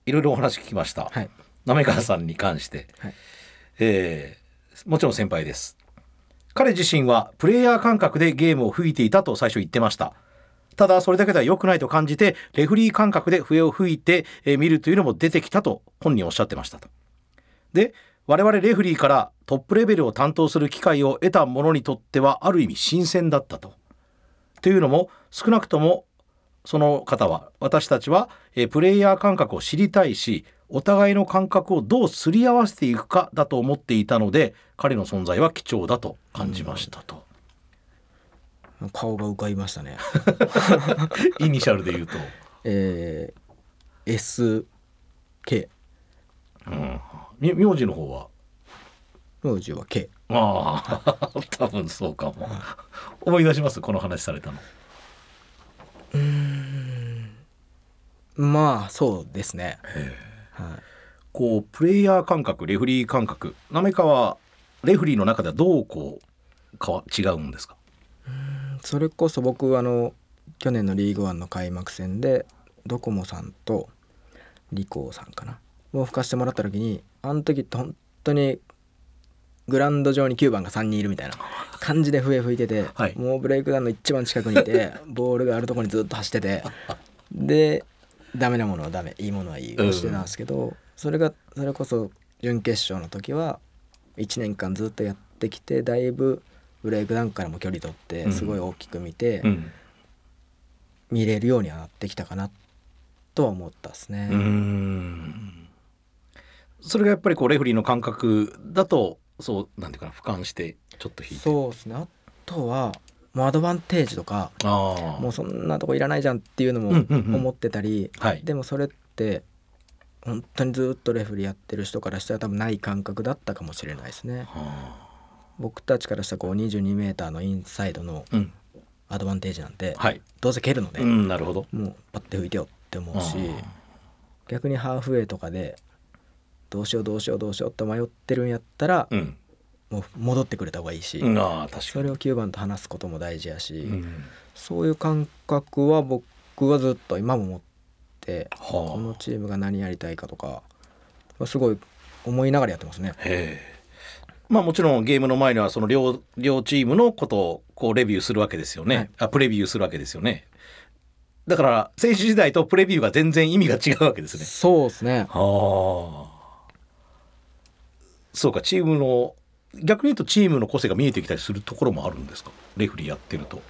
いろいろお話聞きました、はい、滑川さんに関して、はい、えー、もちろん先輩です彼自身はプレイヤー感覚でゲームを吹いていたと最初言ってましたただそれだけでは良くないと感じてレフリー感覚で笛を吹いてみるというのも出てきたと本人おっしゃってましたとで我々レフリーからトップレベルを担当する機会を得た者にとってはある意味新鮮だったとというのも少なくともその方は私たちは、えプレイヤー感覚を知りたいしお互いの感覚をどうすり合わせていくかだと思っていたので彼の存在は貴重だと感じましたと。顔が浮かびましたね (laughs) イニシャルで言うと、えー、SK、うん、名字の方は名字は K ああ多分そうかも思い出しますこの話されたのうんまあそうですね、はい、こうプレイヤー感覚レフリー感覚なめかはレフリーの中ではどうこうかは違うんですかそれこそ僕あの去年のリーグワンの開幕戦でドコモさんとリコーさんかなを吹かしてもらった時にあの時って本当にグラウンド上に9番が3人いるみたいな感じで笛吹いてて、はい、もうブレイクダウンの一番近くにいて (laughs) ボールがあるところにずっと走っててでダメなものはダメいいものはいいをしてたんですけど、うん、それがそれこそ準決勝の時は1年間ずっとやってきてだいぶブレイクダウンからも距離取ってすごい大きく見て、うん見れるようにはなってきたかなとは思ったですね。それがやっぱりこうレフリーの感覚だとそうなんていうかな俯瞰してちょっと引いてそうですねあとはもうアドバンテージとかもうそんなとこいらないじゃんっていうのも思ってたり、でもそれって本当にずっとレフェリーやってる人からしたら多分ない感覚だったかもしれないですね。僕たちからしたらこう 22m のインサイドのアドバンテージなんて、はい、どうせ蹴るので、うん、なるほどもうパッて拭いてよって思うし逆にハーフウェイとかでどうしようどうしようどうしようって迷ってるんやったら、うん、もう戻ってくれた方がいいし、それを9番と話すことも大事やし、うん、そういう感覚は僕はずっと今も持って、はあ、このチームが何やりたいかとかすごい思いながらやってますね。まあ、もちろんゲームの前にはその両両チームのことをこうレビューするわけですよね、はい、あプレビューするわけですよねだから選手時代とプレビューが全然意味が違うわけですねそうですねはあそうかチームの逆に言うとチームの個性が見えてきたりするところもあるんですかレフリーやってると。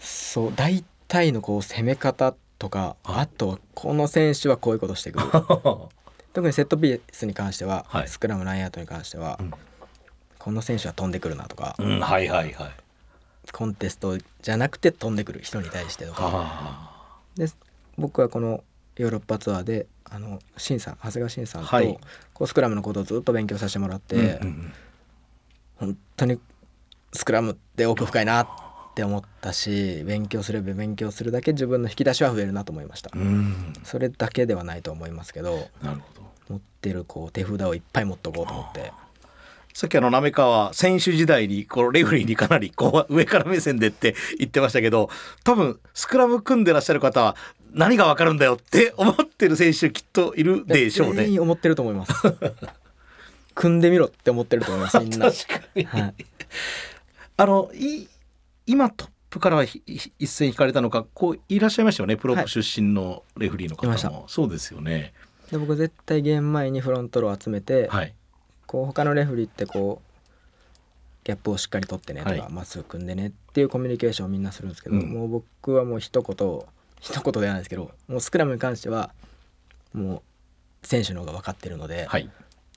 そう大体のこう攻め方とか、はい、あとこの選手はこういうことしてくる (laughs) 特にセットピースに関しては、はい、スクラムラインアウトに関しては、うん、この選手は飛んでくるなとか、うん、はいはいはい、コンテストじゃなくて飛んでくる人に対してとかで僕はこのヨーロッパツアーであの新さん長谷川慎さんと、はい、こうスクラムのことをずっと勉強させてもらって、うんうんうん、本当にスクラムって奥深いなって思ったし勉強すれば勉強するだけ自分の引き出しは増えるなと思いました、うん、それだけではないと思いますけど持ってるこう手札をいっぱい持っとこうと思って。さっきあの、滑川、選手時代に、このレフリーにかなり、こう、上から目線でって言ってましたけど、多分、スクラム組んでらっしゃる方は、何がわかるんだよって (laughs) 思ってる選手きっといるでしょうね。思ってると思います。(laughs) 組んでみろって思ってると思います。(laughs) みんな。はい、あのい今トップからは一線引かれたのか、こういらっしゃいましたよね。プロ出身のレフリーの方も。はい、そうですよね。で僕絶対ゲーム前にフロントロー集めて、はい、こう他のレフリーってこうギャップをしっかり取ってねとかま、っすぐ組んでねっていうコミュニケーションをみんなするんですけど、うん、もう僕はもう一言一言ではないですけどもうスクラムに関してはもう選手の方が分かってるので、はい、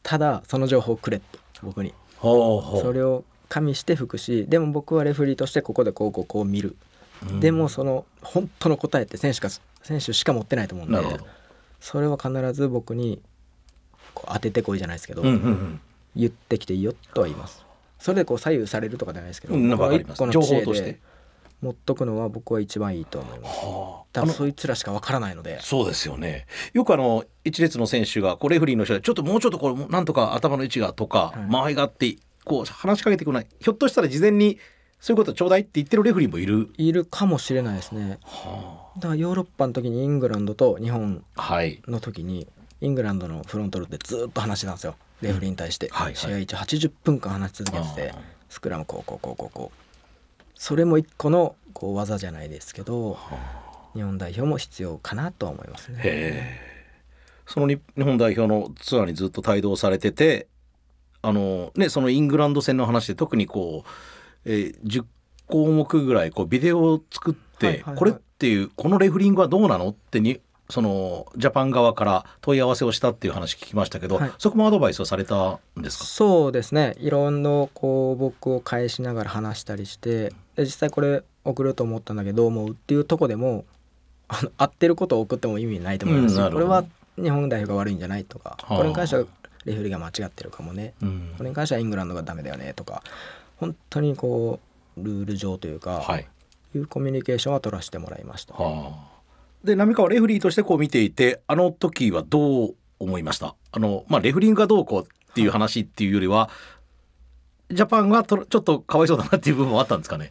ただその情報をくれと僕にそれを加味して吹くしでも僕はレフェリーとしてここでこうこうこう見る、うん、でもその本当の答えって選手か選手しか持ってないと思うんでそれは必ず僕にこう当ててこいじゃないですけど、うんうんうん、言ってきていいよとは言います。それでこう左右されるとかじゃないですけど、うん、かります情報として持っとくのは僕は一番いいと思います。はあ、だそいつらしかわからないので。そうですよね。よくあの一列の選手がこうレフリーの人でちょっともうちょっとこれなんとか頭の位置がとか、は間合いがあってこう話しかけてこないひょっとしたら事前にそういうことちょうだいって言ってるレフリーもいるいるかもしれないですね。はあ、だからヨーロッパの時にイングランドと日本の時に、イングランドのフロントローでずっと話してたんですよレフリーに対して、はい試合中80分間話し続けててスクラムこうこうこうこうこうそれも一個のこう技じゃないですけど日本代表も必要かなとは思いますね。その日本代表のツアーにずっと帯同されててあの、ね、そのイングランド戦の話で特にこう、えー、10項目ぐらいこうビデオを作って、これっていうこのレフリングはどうなのってにそのジャパン側から問い合わせをしたっていう話聞きましたけど、はい、そこもアドバイスをされたんですかそうですねいろんなこう僕を返しながら話したりしてで実際これ送ると思ったんだけどどう思うっていうとこでも (laughs) あの合ってることを送っても意味ないと思います、うん、これは日本代表が悪いんじゃないとか、はあ、これに関してはレフェリーが間違ってるかもね、うん、これに関してはイングランドがダメだよねとか本当にこうルール上というか、はい、いうコミュニケーションは取らせてもらいました、ね。はあで浪川レフリーとしてこう見ていてあの時はどう思いましたあの、まあ、レフリングがどうこうっていう話っていうよりは、はい、ジャパンがとちょっとかわいそうだなっていう部分もあったんですかね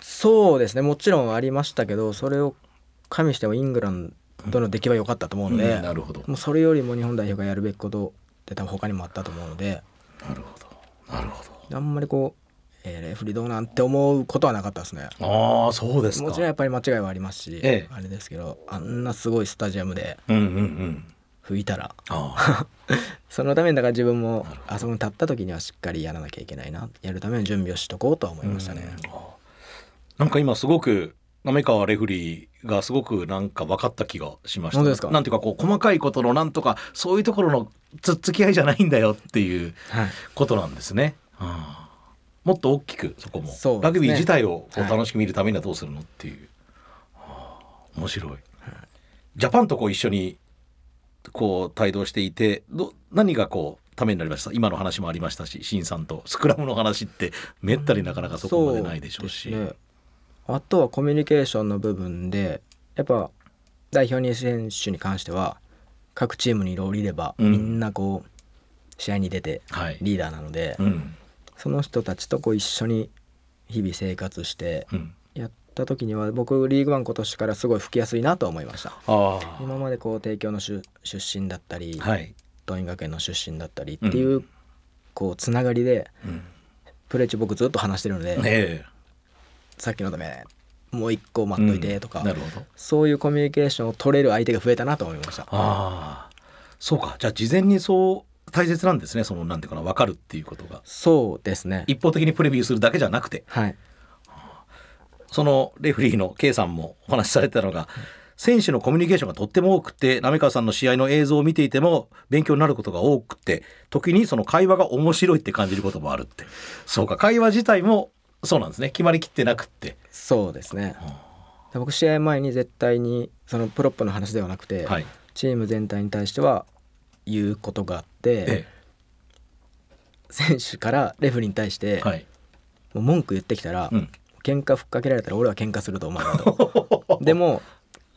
そうですねもちろんありましたけどそれを加味してもイングランドの出来は良かったと思うので、うん、なるほどもうそれよりも日本代表がやるべきことって多分他にもあったと思うのでなるほどなるほどあんまりこうえー、レフリーどうなんて思うことはなかったですね。ああそうですもちろんやっぱり間違いはありますし、ええ、あれですけどあんなすごいスタジアムで吹いたら、(laughs) そのためにだから自分もあそこに立った時にはしっかりやらなきゃいけないなやるための準備をしとこうとは思いましたね。ん、なんか今すごく滑川レフリーがすごくなんか分かった気がしました、ね、なんていうかこう細かいことのなんとかそういうところのつっつき合いじゃないんだよっていうことなんですね。はい、もっと大きくそこも、ね、ラグビー自体を楽しく見るためにはどうするのっていう、はあ、面白い、はい、ジャパンとこう一緒にこう帯同していてど何がこうためになりました今の話もありましたし新さんとスクラムの話ってめったになかなかそこまでないでしょうし。うね、あとはコミュニケーションの部分でやっぱ代表に選手に関しては各チームに降りれば、みんなこう試合に出てリーダーなので、うんうんその人たちとこう一緒に日々生活してやった時には僕リーグワン今年からすごい吹きやすいなと思いました今までこう帝京の出身だったり、はい、桐蔭学園の出身だったりっていう、うん、こうつながりで、うん、プレー中僕ずっと話してるので、えー、さっきのためもう一個待っといてとか、うん、そういうコミュニケーションを取れる相手が増えたなと思いました。あそうかじゃあ事前にそ大切なんですねそのなんていうかな分かるっていうことがそうですね一方的にプレビューするだけじゃなくて、はい、そのレフリーの K さんもお話しされてたのが、選手のコミュニケーションがとっても多くて滑川さんの試合の映像を見ていても勉強になることが多くて時にその会話が面白いって感じることもあるってそうか会話自体もそうなんですね決まりきってなくってそうですね、うん、僕試合前に絶対にそのプロップの話ではなくて、はい、チーム全体に対しては言うことがあって、選手からレフリーに対して、もう文句言ってきたら、うん、喧嘩ふっかけられたら俺は喧嘩すると思うと (laughs) でも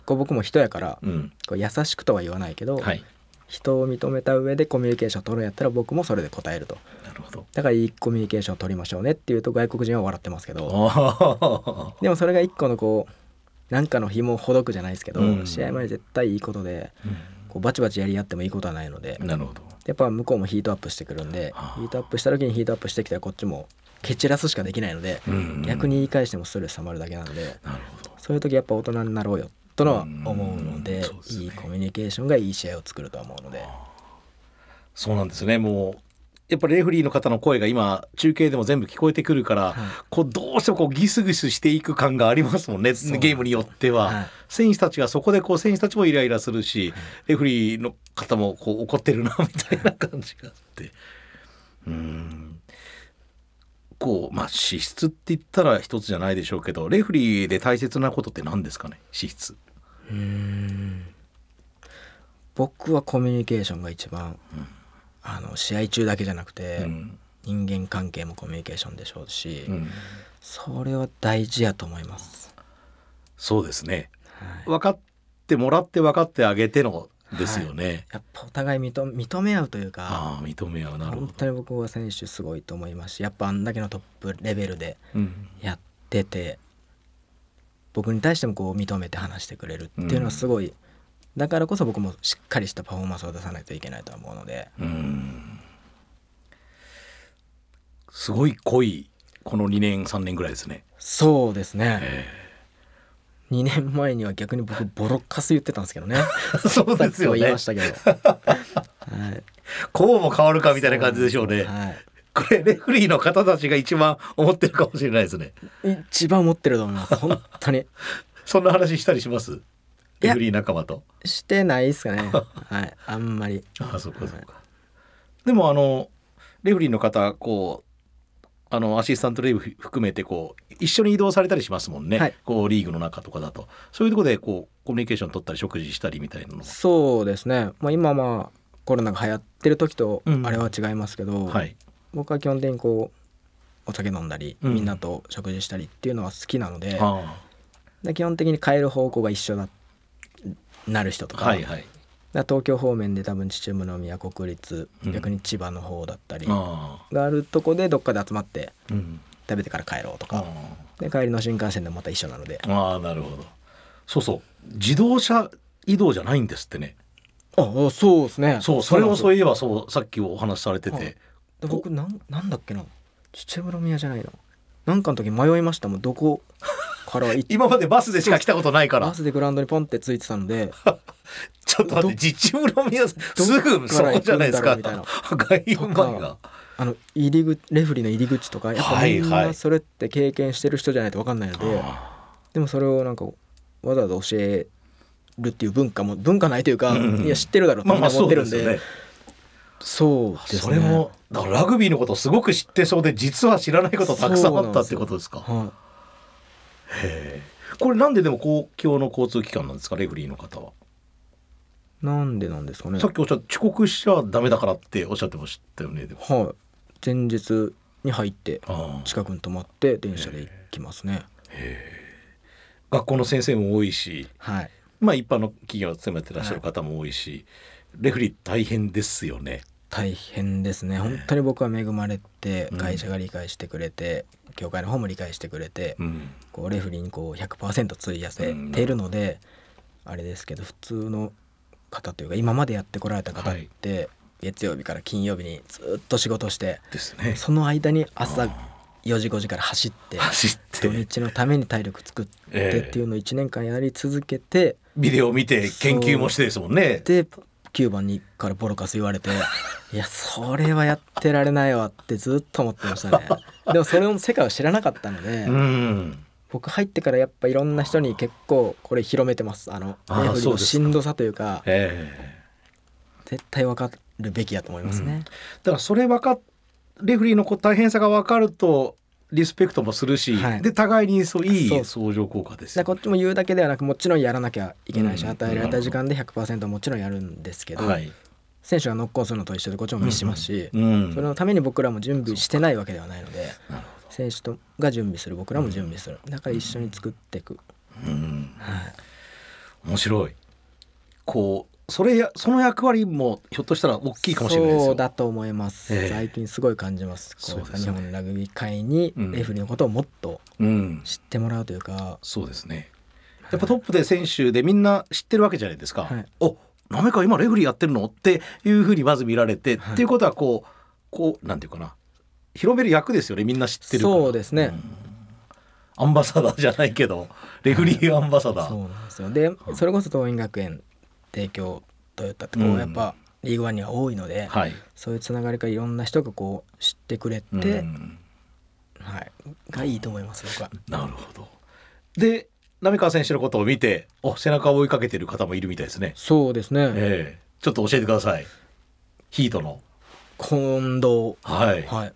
こう僕も人やから、うん、こう優しくとは言わないけど、はい、人を認めた上でコミュニケーション取るんやったら僕もそれで答えるとなるほどだからいいコミュニケーション取りましょうねっていうと外国人は笑ってますけど (laughs) でもそれが一個のこう何かの紐をほどくじゃないですけど、うん、試合前絶対いいことで、こうバチバチやり合ってもいいことはないのでなるほどやっぱ向こうもヒートアップしてくるんでヒートアップした時にヒートアップしてきたらこっちも蹴散らすしかできないので、うんうん、逆に言い返してもストレス溜まるだけなのでそういう時やっぱ大人になろうよとのは思うので、ね、いいコミュニケーションがいい試合を作るとは思うので。そうなんですねもうやっぱりレフリーの方の声が今中継でも全部聞こえてくるから、はい、こうどうしてもこうギスギスしていく感がありますもんねゲームによっては、はい、選手たちがそこでこう選手たちもイライラするし、はい、レフリーの方もこう怒ってるなみたいな感じがあってうんこうまあ資質って言ったら一つじゃないでしょうけどレフリーで大切なことって何ですかね資質うん僕はコミュニケーションが一番、うんあの試合中だけじゃなくて、人間関係もコミュニケーションでしょうし、それは大事やと思います。そうですね、はい、分かってもらって分かってあげてのですよね、はい、やっぱお互い認認め合うというか認め合うなるほど本当に僕は選手すごいと思いますしやっぱあんだけのトップレベルでやってて、うん、僕に対してもこう認めて話してくれるっていうのはすごい、うんだからこそ僕もしっかりしたパフォーマンスを出さないといけないと思うのでうんすごい濃いこの2年3年ぐらいですねそうですね、えー、2年前には逆に僕ボロカス言ってたんですけどね (laughs) そうですよね言いましたけど、はい、こうも変わるかみたいな感じでしょうね、これレフリーの方たちが一番思ってるかもしれないですね一番思ってると思います本当に (laughs) そんな話したりしますエブリー仲間としてないですかね (laughs) はいあんまりああそうかそうか、はい、でもあのレフリーの方こうあのアシスタントレイブ含めてこう一緒に移動されたりしますもんね、はい、こうリーグの中とかだとそういうとこでこうコミュニケーション取ったり食事したりみたいなのそうですね、まあ、今まあコロナが流行ってる時とあれは違いますけど、うんはい、僕は基本的にこうお酒飲んだり、うん、みんなと食事したりっていうのは好きなので、はあ、で基本的に変える方向が一緒だったなる人とか、はいはい、だ東京方面で多分秩父宮国立、うん、逆に千葉の方だったりがあるとこでどっかで集まって、食べてから帰ろうとか、で帰りの新幹線でまた一緒なのでああなるほどそうそう自動車移動じゃないんですってねああそうですねそうそれもそういえばそうさっきお話しされてて、は僕なんなんだっけな秩父宮じゃないのなんかの時迷いましたもんどこから今までバスでしか来たことないからバスでグラウンドにポンってついてたので (laughs) ちょっと待って自治村宮すぐそこじゃないですかみたいな外遊前があの入り口レフリーの入り口とかやっぱみんなそれって経験してる人じゃないと分かんないので、はいはい、でもそれをなんかわざわざ教えるっていう文化も文化ないというか、うんいや知ってるだろうって思ってるんで。まあまあそう、ね、それもだからラグビーのことをすごく知ってそうで実は知らないことたくさんあったってことですか。はいこれなんででも公共の交通機関なんですかレフリーの方は。なんでなんですかね。さっきおっしゃった遅刻しちゃダメだからっておっしゃってましたよね。ではい、前日に入って近くに泊まって電車で行きますね。学校の先生も多いし、はい、まあ一般の企業を務めてらっしゃる方も多いし、はい、レフリー大変ですよね。大変ですね本当に僕は恵まれて会社が理解してくれて、うん、の方も理解してくれて、うん、こうレフリーにこう100%費やせているので、あれですけど普通の方というか今までやってこられた方って、月曜日から金曜日にずっと仕事して、その間に朝4時5時から走って土日のために体力作ってっていうのを1年間やり続けて、えー、ビデオ見て研究もしてですもんね。9番にからボロカス言われて (laughs) いやそれはやってられないわってずっと思ってましたね (laughs) でもそれも世界を知らなかったので、うん、僕入ってからやっぱいろんな人に結構これ広めてますあのレフリのしんどさというか絶対分かるべきやと思いますね、うん、だからそれ分かレフリーの大変さが分かるとリスペクトもするし、はい、で互いにそういい相乗効果です、ね、こっちも言うだけではなくもちろんやらなきゃいけないし、うん、与えられた時間で100%もちろんやるんですけど、はい、選手がノックオンするのと一緒でこっちもミスしますし、うんうん、それのために僕らも準備してないわけではないので選手とが準備する僕らも準備する、だから一緒に作っていく。うん、はい、面白いこうそれやその役割もひょっとしたら大きいかもしれないそうだと思います、えー、最近すごい感じますそうです、ね、日本ラグビー界にレフリーのことをもっと知ってもらうというか、うんうん、そうですねやっぱトップで選手でみんな知ってるわけじゃないですか、はい、おなめか今レフリーやってるのっていうふうにまず見られて、はい、っていうことはこうこうなんていうかな広める役ですよねみんな知ってるそうですね、アンバサダーじゃないけどレフリーアンバサダーそうなんですよでそれこそ桐蔭学園影響トヨタってこうやっぱリーグワンには多いので、はい、そういうつながりからいろんな人がこう知ってくれて、はい、がいいと思います僕は。なるほどで浪川選手のことを見てお背中を追いかけてる方もいるみたいですね。そうですね、えー、ちょっと教えてくださいヒートの近藤はい、はい、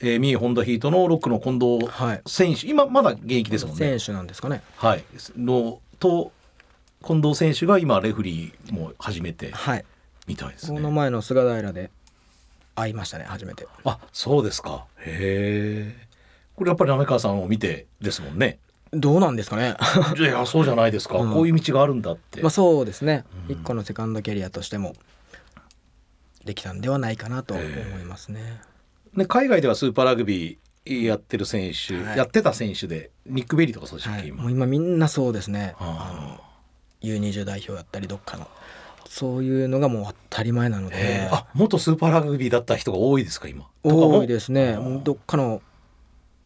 えー、ミーホンダヒートのロックの近藤選手、はい、今まだ現役ですもんね選手なんですかねはいのと近藤選手が今レフリーも始めてみたいですね、はい、この前の菅平で会いましたね初めてあそうですかへえこれやっぱり滑川さんを見てですもんねどうなんですかねいやそうじゃないですか、うん、こういう道があるんだって、まあ、そうですね、うん、一個のセカンドキャリアとしてもできたんではないかなと思いますね。ね海外ではスーパーラグビーやってる選手、はい、やってた選手でニック・ベリーとかそうでしたっけ、はい、今もう今みんなそうですねあの U20 代表だったりどっかのそういうのがもう当たり前なのであ元スーパーラグビーだった人が多いですか今多いですねどっかの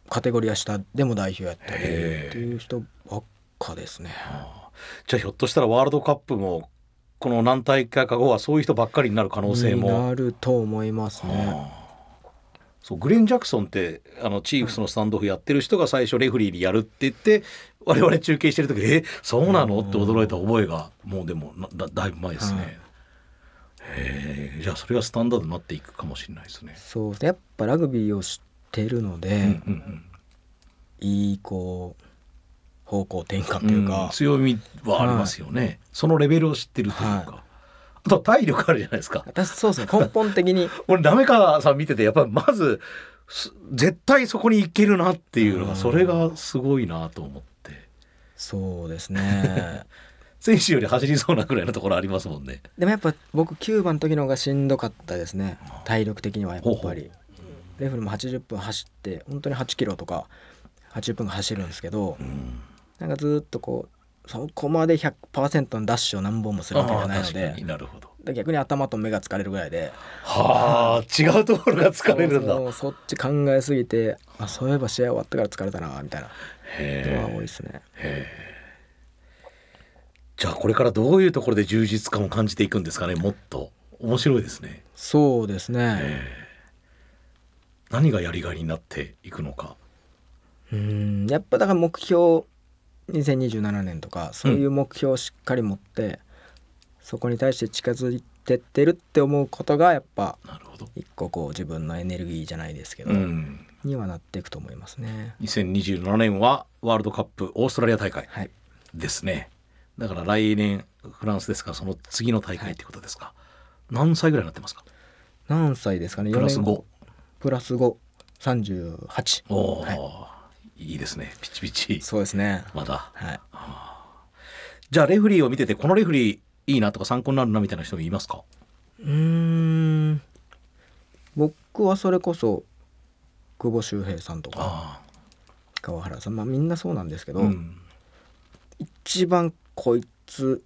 カテゴリア下でも代表やったりっていう人ばっかですねじゃあひょっとしたらワールドカップもこの何大会か後はそういう人ばっかりになる可能性もあると思いますね。そうグレン・ジャクソンってあのチーフスのスタンドオフやってる人が最初レフリーにやるって言って我々中継してる時えそうなのって驚いた覚えがもうでもだだいぶ前ですね。はい、じゃあそれがスタンダードになっていくかもしれないですね。そうやっぱラグビーを知ってるので、うんうんうんいいこう方向転換というか、うん、強みはありますよね、はい、そのレベルを知ってるというか、はい、と体力あるじゃないですか。私そうですね根本的に (laughs) 俺滑かさん見ててやっぱりまず絶対そこに行けるなっていうのがそれがすごいなと思って。そうですね (laughs) 選手より走りそうなくらいのところありますもんね。でもやっぱ僕9番の時の方がしんどかったですね体力的にはやっぱり。レフルも80分走って本当に8キロとか80分走るんですけど、うん、なんかずっとこうそこまで100%のダッシュを何本もするわけじゃないのでなるほど逆に頭と目が疲れるぐらいではあ違うところが疲れるんだそっち考えすぎてあそういえば試合終わったから疲れたなみたいなのは多いですねじゃあこれからどういうところで充実感を感じていくんですかねもっと面白いですねそうですね何がやりがいになっていくのかうんやっぱだから目標2027年とかそういう目標をしっかり持って、うん、そこに対して近づいてってるって思うことがやっぱ一個こう自分のエネルギーじゃないですけど、うん、にはなっていくと思いますね。2027年はワールドカップオーストラリア大会ですね。はい、だから来年フランスですからその次の大会ってことですか。はい、何歳ぐらいになってますか。何歳ですかね。プラス5。プラス5。38。おお。はいいいですねピチピチそうですねまだ、はい、じゃあレフリーを見ててこのレフリーいいなとか参考になるなみたいな人もいますかうん僕はそれこそ久保周平さんとか川原さんまあみんなそうなんですけど、うん、一番こいつ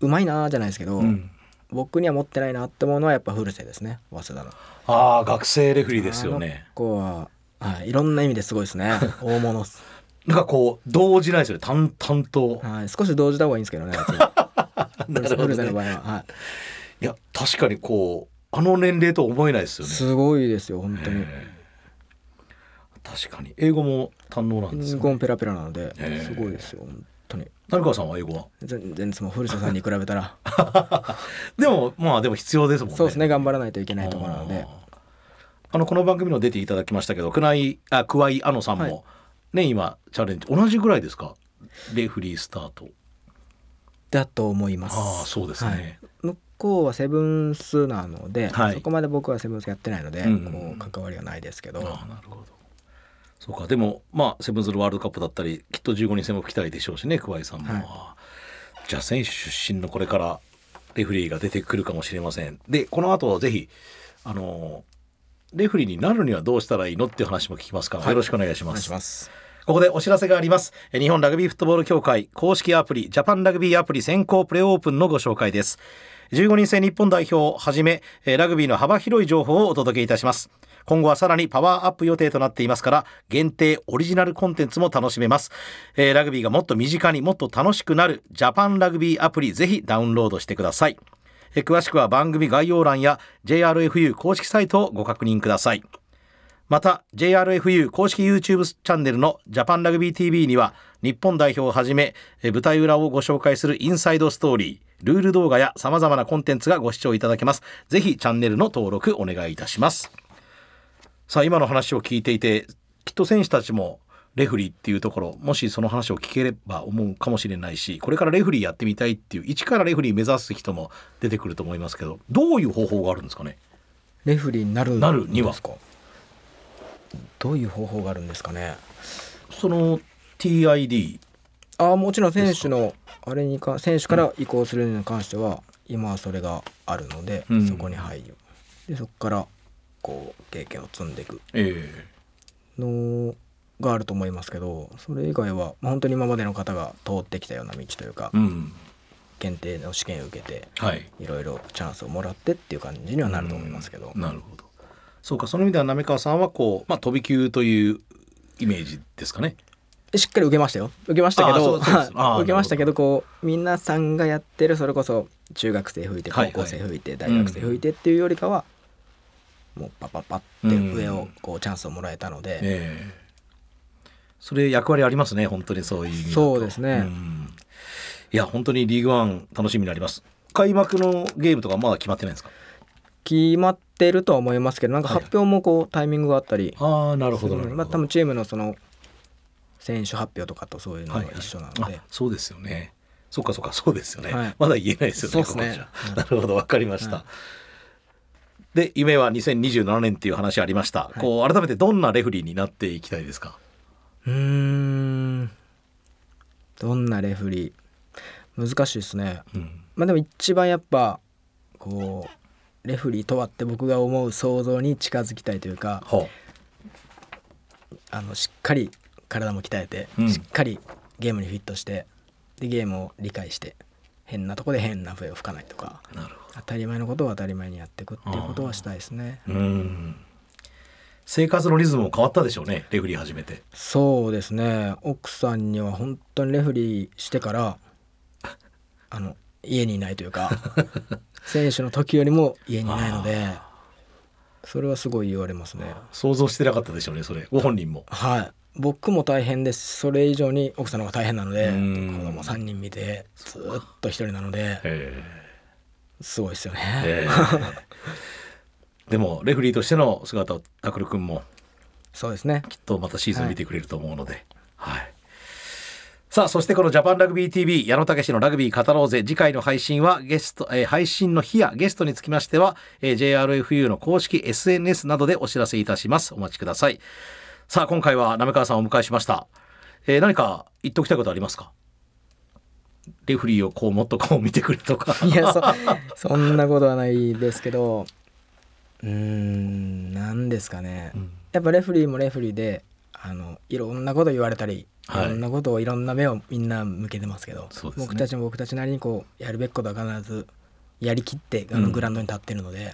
うまいなじゃないですけど、うん、僕には持ってないなって思うのはやっぱ古瀬ですね早稲田のああ学生レフリーですよねこははい、いろんな意味ですごいですね (laughs) 大物すなんかこう動じないですよね淡々と、はい、少し動じた方がいいんですけどね (laughs) なるほど、ね、は、い、いや確かにこうあの年齢と思えないですよねすごいですよ本当に確かに英語も堪能なんです、ね、英語もペラペラなのですごいですよ本当に成川さんは英語は全然その古田さんに比べたら (laughs) でもまあでも必要ですもんねそうですね頑張らないといけないところなのであのこの番組の出ていただきましたけどないあ桑井あのさんも、はい、ね今チャレンジ同じぐらいですかレフリースタートだと思いますああそうですね、はい、向こうはセブンスなので、はい、そこまで僕はセブンスやってないので、うん、こう関わりはないですけどあなるほどそうかでもまあセブンズのワールドカップだったりきっと15人戦も来たりでしょうしね桑井さんも、はい、じゃあ選手出身のこれからレフリーが出てくるかもしれませんでこの後ぜひあのレフリーになるにはどうしたらいいのっていう話も聞きますから、はい、よろしくお願いしますここでお知らせがあります日本ラグビーフットボール協会公式アプリジャパンラグビーアプリ先行プレオープンのご紹介です15人制日本代表をはじめラグビーの幅広い情報をお届けいたします今後はさらにパワーアップ予定となっていますから限定オリジナルコンテンツも楽しめます、えー、ラグビーがもっと身近にもっと楽しくなるジャパンラグビーアプリぜひダウンロードしてくださいえ詳しくは番組概要欄や JRFU 公式サイトをご確認くださいまた JRFU 公式 YouTube チャンネルのジャパンラグビー TV には日本代表をはじめ舞台裏をご紹介するインサイドストーリールール動画や様々なコンテンツがご視聴いただけますぜひチャンネルの登録お願いいたしますさあ今の話を聞いていてきっと選手たちもレフリーっていうところもしその話を聞ければ思うかもしれないしこれからレフリーやってみたいっていう一からレフリー目指す人も出てくると思いますけどどういう方法があるんですかねレフリーになるなるにはどういう方法があるんですかねその TID あもちろん選手のあれにか選手から移行するのに関しては、今はそれがあるので、うん、そこに入るでそこからこう経験を積んでいくのがあると思いますけどそれ以外は、本当に今までの方が通ってきたような道というか、うん、検定の試験を受けて、はい、いろいろチャンスをもらってっていう感じにはなると思いますけど。うん、なるほどそうかその意味では滑川さんはこう、まあ、飛び級というイメージですかね。しっかり受けましたよ受けましたけど受けましたけどこう皆さんがやってるそれこそ中学生吹いて高校生吹いて、はいはい、大学生吹いてっていうよりかは、うん、もうパパパって上をこうチャンスをもらえたので、えーそれ役割ありますね、本当にそういう意味そうですね、うん。いや、本当にリーグワン楽しみになります。開幕のゲームとかまだ決まってないですか決まってるとは思いますけど、なんか発表もこう、タイミングがあったり、ああなるほどまあ多分チームのその選手発表とかとそういうのが一緒なので、はいはい、そうですよね。そっかそっかそうですよね、はい、まだ言えないですよね。そうですね。なるほどわかりました。で夢は2027年っていう話ありました。こう改めてどんなレフリーになっていきたいですか。うーんどんなレフリー難しいですね、うん、まあでも一番やっぱこうレフリーとはって僕が思う想像に近づきたいというかあのしっかり体も鍛えて、うん、しっかりゲームにフィットしてでゲームを理解して変なとこで変な笛を吹かないとか当たり前のことを当たり前にやっていくっていうことはしたいですね。うん生活のリズムも変わったでしょうねレフリー始めてそうですね奥さんには本当にレフリーしてから (laughs) あの家にいないというか (laughs) 選手の時よりも家にいないのでそれはすごい言われますね想像してなかったでしょうねそれご本人もはい僕も大変ですそれ以上に奥さんの方が大変なので子供3人見てずっと一人なのですごいですよね、(laughs) でもレフリーとしての姿を拓郎君もそうですねきっとまたシーズン見てくれると思うので、はい、はい、さあそしてこのジャパンラグビー TV 矢野武のラグビー語ろうぜ次回の配信はゲスト、えー、配信の日やゲストにつきましては、えー、JRFU の公式 SNS などでお知らせいたしますお待ちくださいさあ今回は滑川さんをお迎えしました、えー、何か言っておきたいことありますかレフリーをこうもっとこう見てくれとかいやそ (laughs) そんなことはないですけどうん何ですかね、うん、やっぱレフリーもレフリーであのいろんなこと言われたり、はい、いろんなことをいろんな目をみんな向けてますけど、ね、僕たちも僕たちなりにこうやるべきことは必ずやりきってあのグラウンドに立ってるので、うん、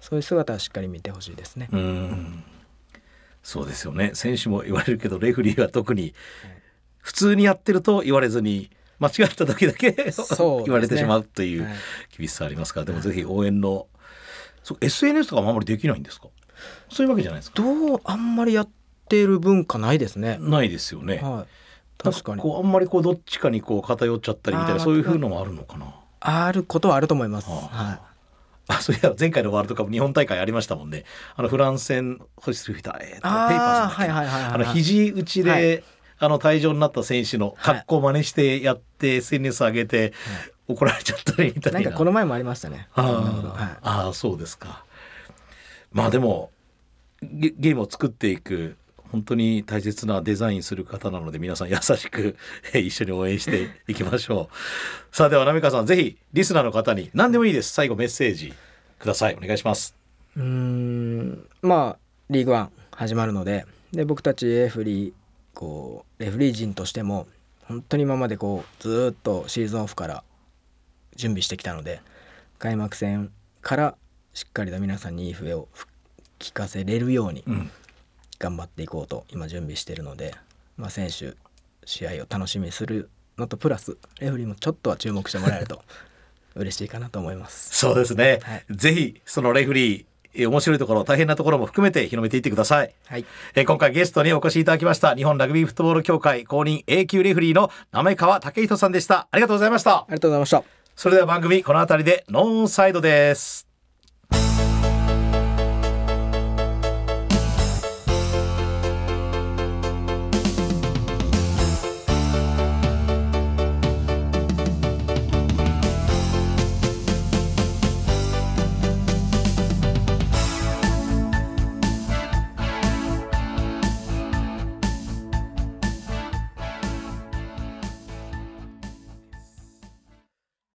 そういう姿はしっかり見てほしいですね。うんそうですよね選手も言われるけどレフリーは特に普通にやってると言われずに間違った時だけ (laughs) 言われてしまうという厳しさありますからでもぜひ応援のそう SNS とかもあんまりできないんですかそういうわけじゃないですかどうあんまりやってる文化ないですねないですよね、はい、確かにこうあんまりこうどっちかにこう偏っちゃったりみたいなそういうふうのもあるのかなあることはあると思います、はあ、はいあそういや前回のワールドカップ日本大会ありましたもんねあのフランス戦星スフィター、えー、ペイパーさんだっ肘打ちで、はい、あの退場になった選手の格好を真似してやって、SNS 上げて、怒られちゃったりみたいななんかこの前もありましたねあ、あ、そうですかまあでもゲゲームを作っていく本当に大切なデザインする方なので皆さん優しく一緒に応援していきましょう (laughs) さあでは浪川さんぜひリスナーの方に何でもいいです最後メッセージくださいお願いしますうんまあリーグワン始まるのでで僕たちエフリーこうレフリー人としても本当に今までこうずっとシーズンオフから準備してきたので開幕戦からしっかりと皆さんにいい笛を聞かせれるように頑張っていこうと今準備してるので、まあ、選手試合を楽しみにするのとプラスレフェリーもちょっとは注目してもらえると (laughs) 嬉しいかなと思います。そうですね、はい、ぜひそのレフリー面白いところ大変なところも含めて広めていってください、はい、え今回ゲストにお越しいただきました日本ラグビーフットボール協会公認 A 級レフリーの滑川武人さんでしたありがとうございましたありがとうございましたそれでは番組この辺りでノーサイドです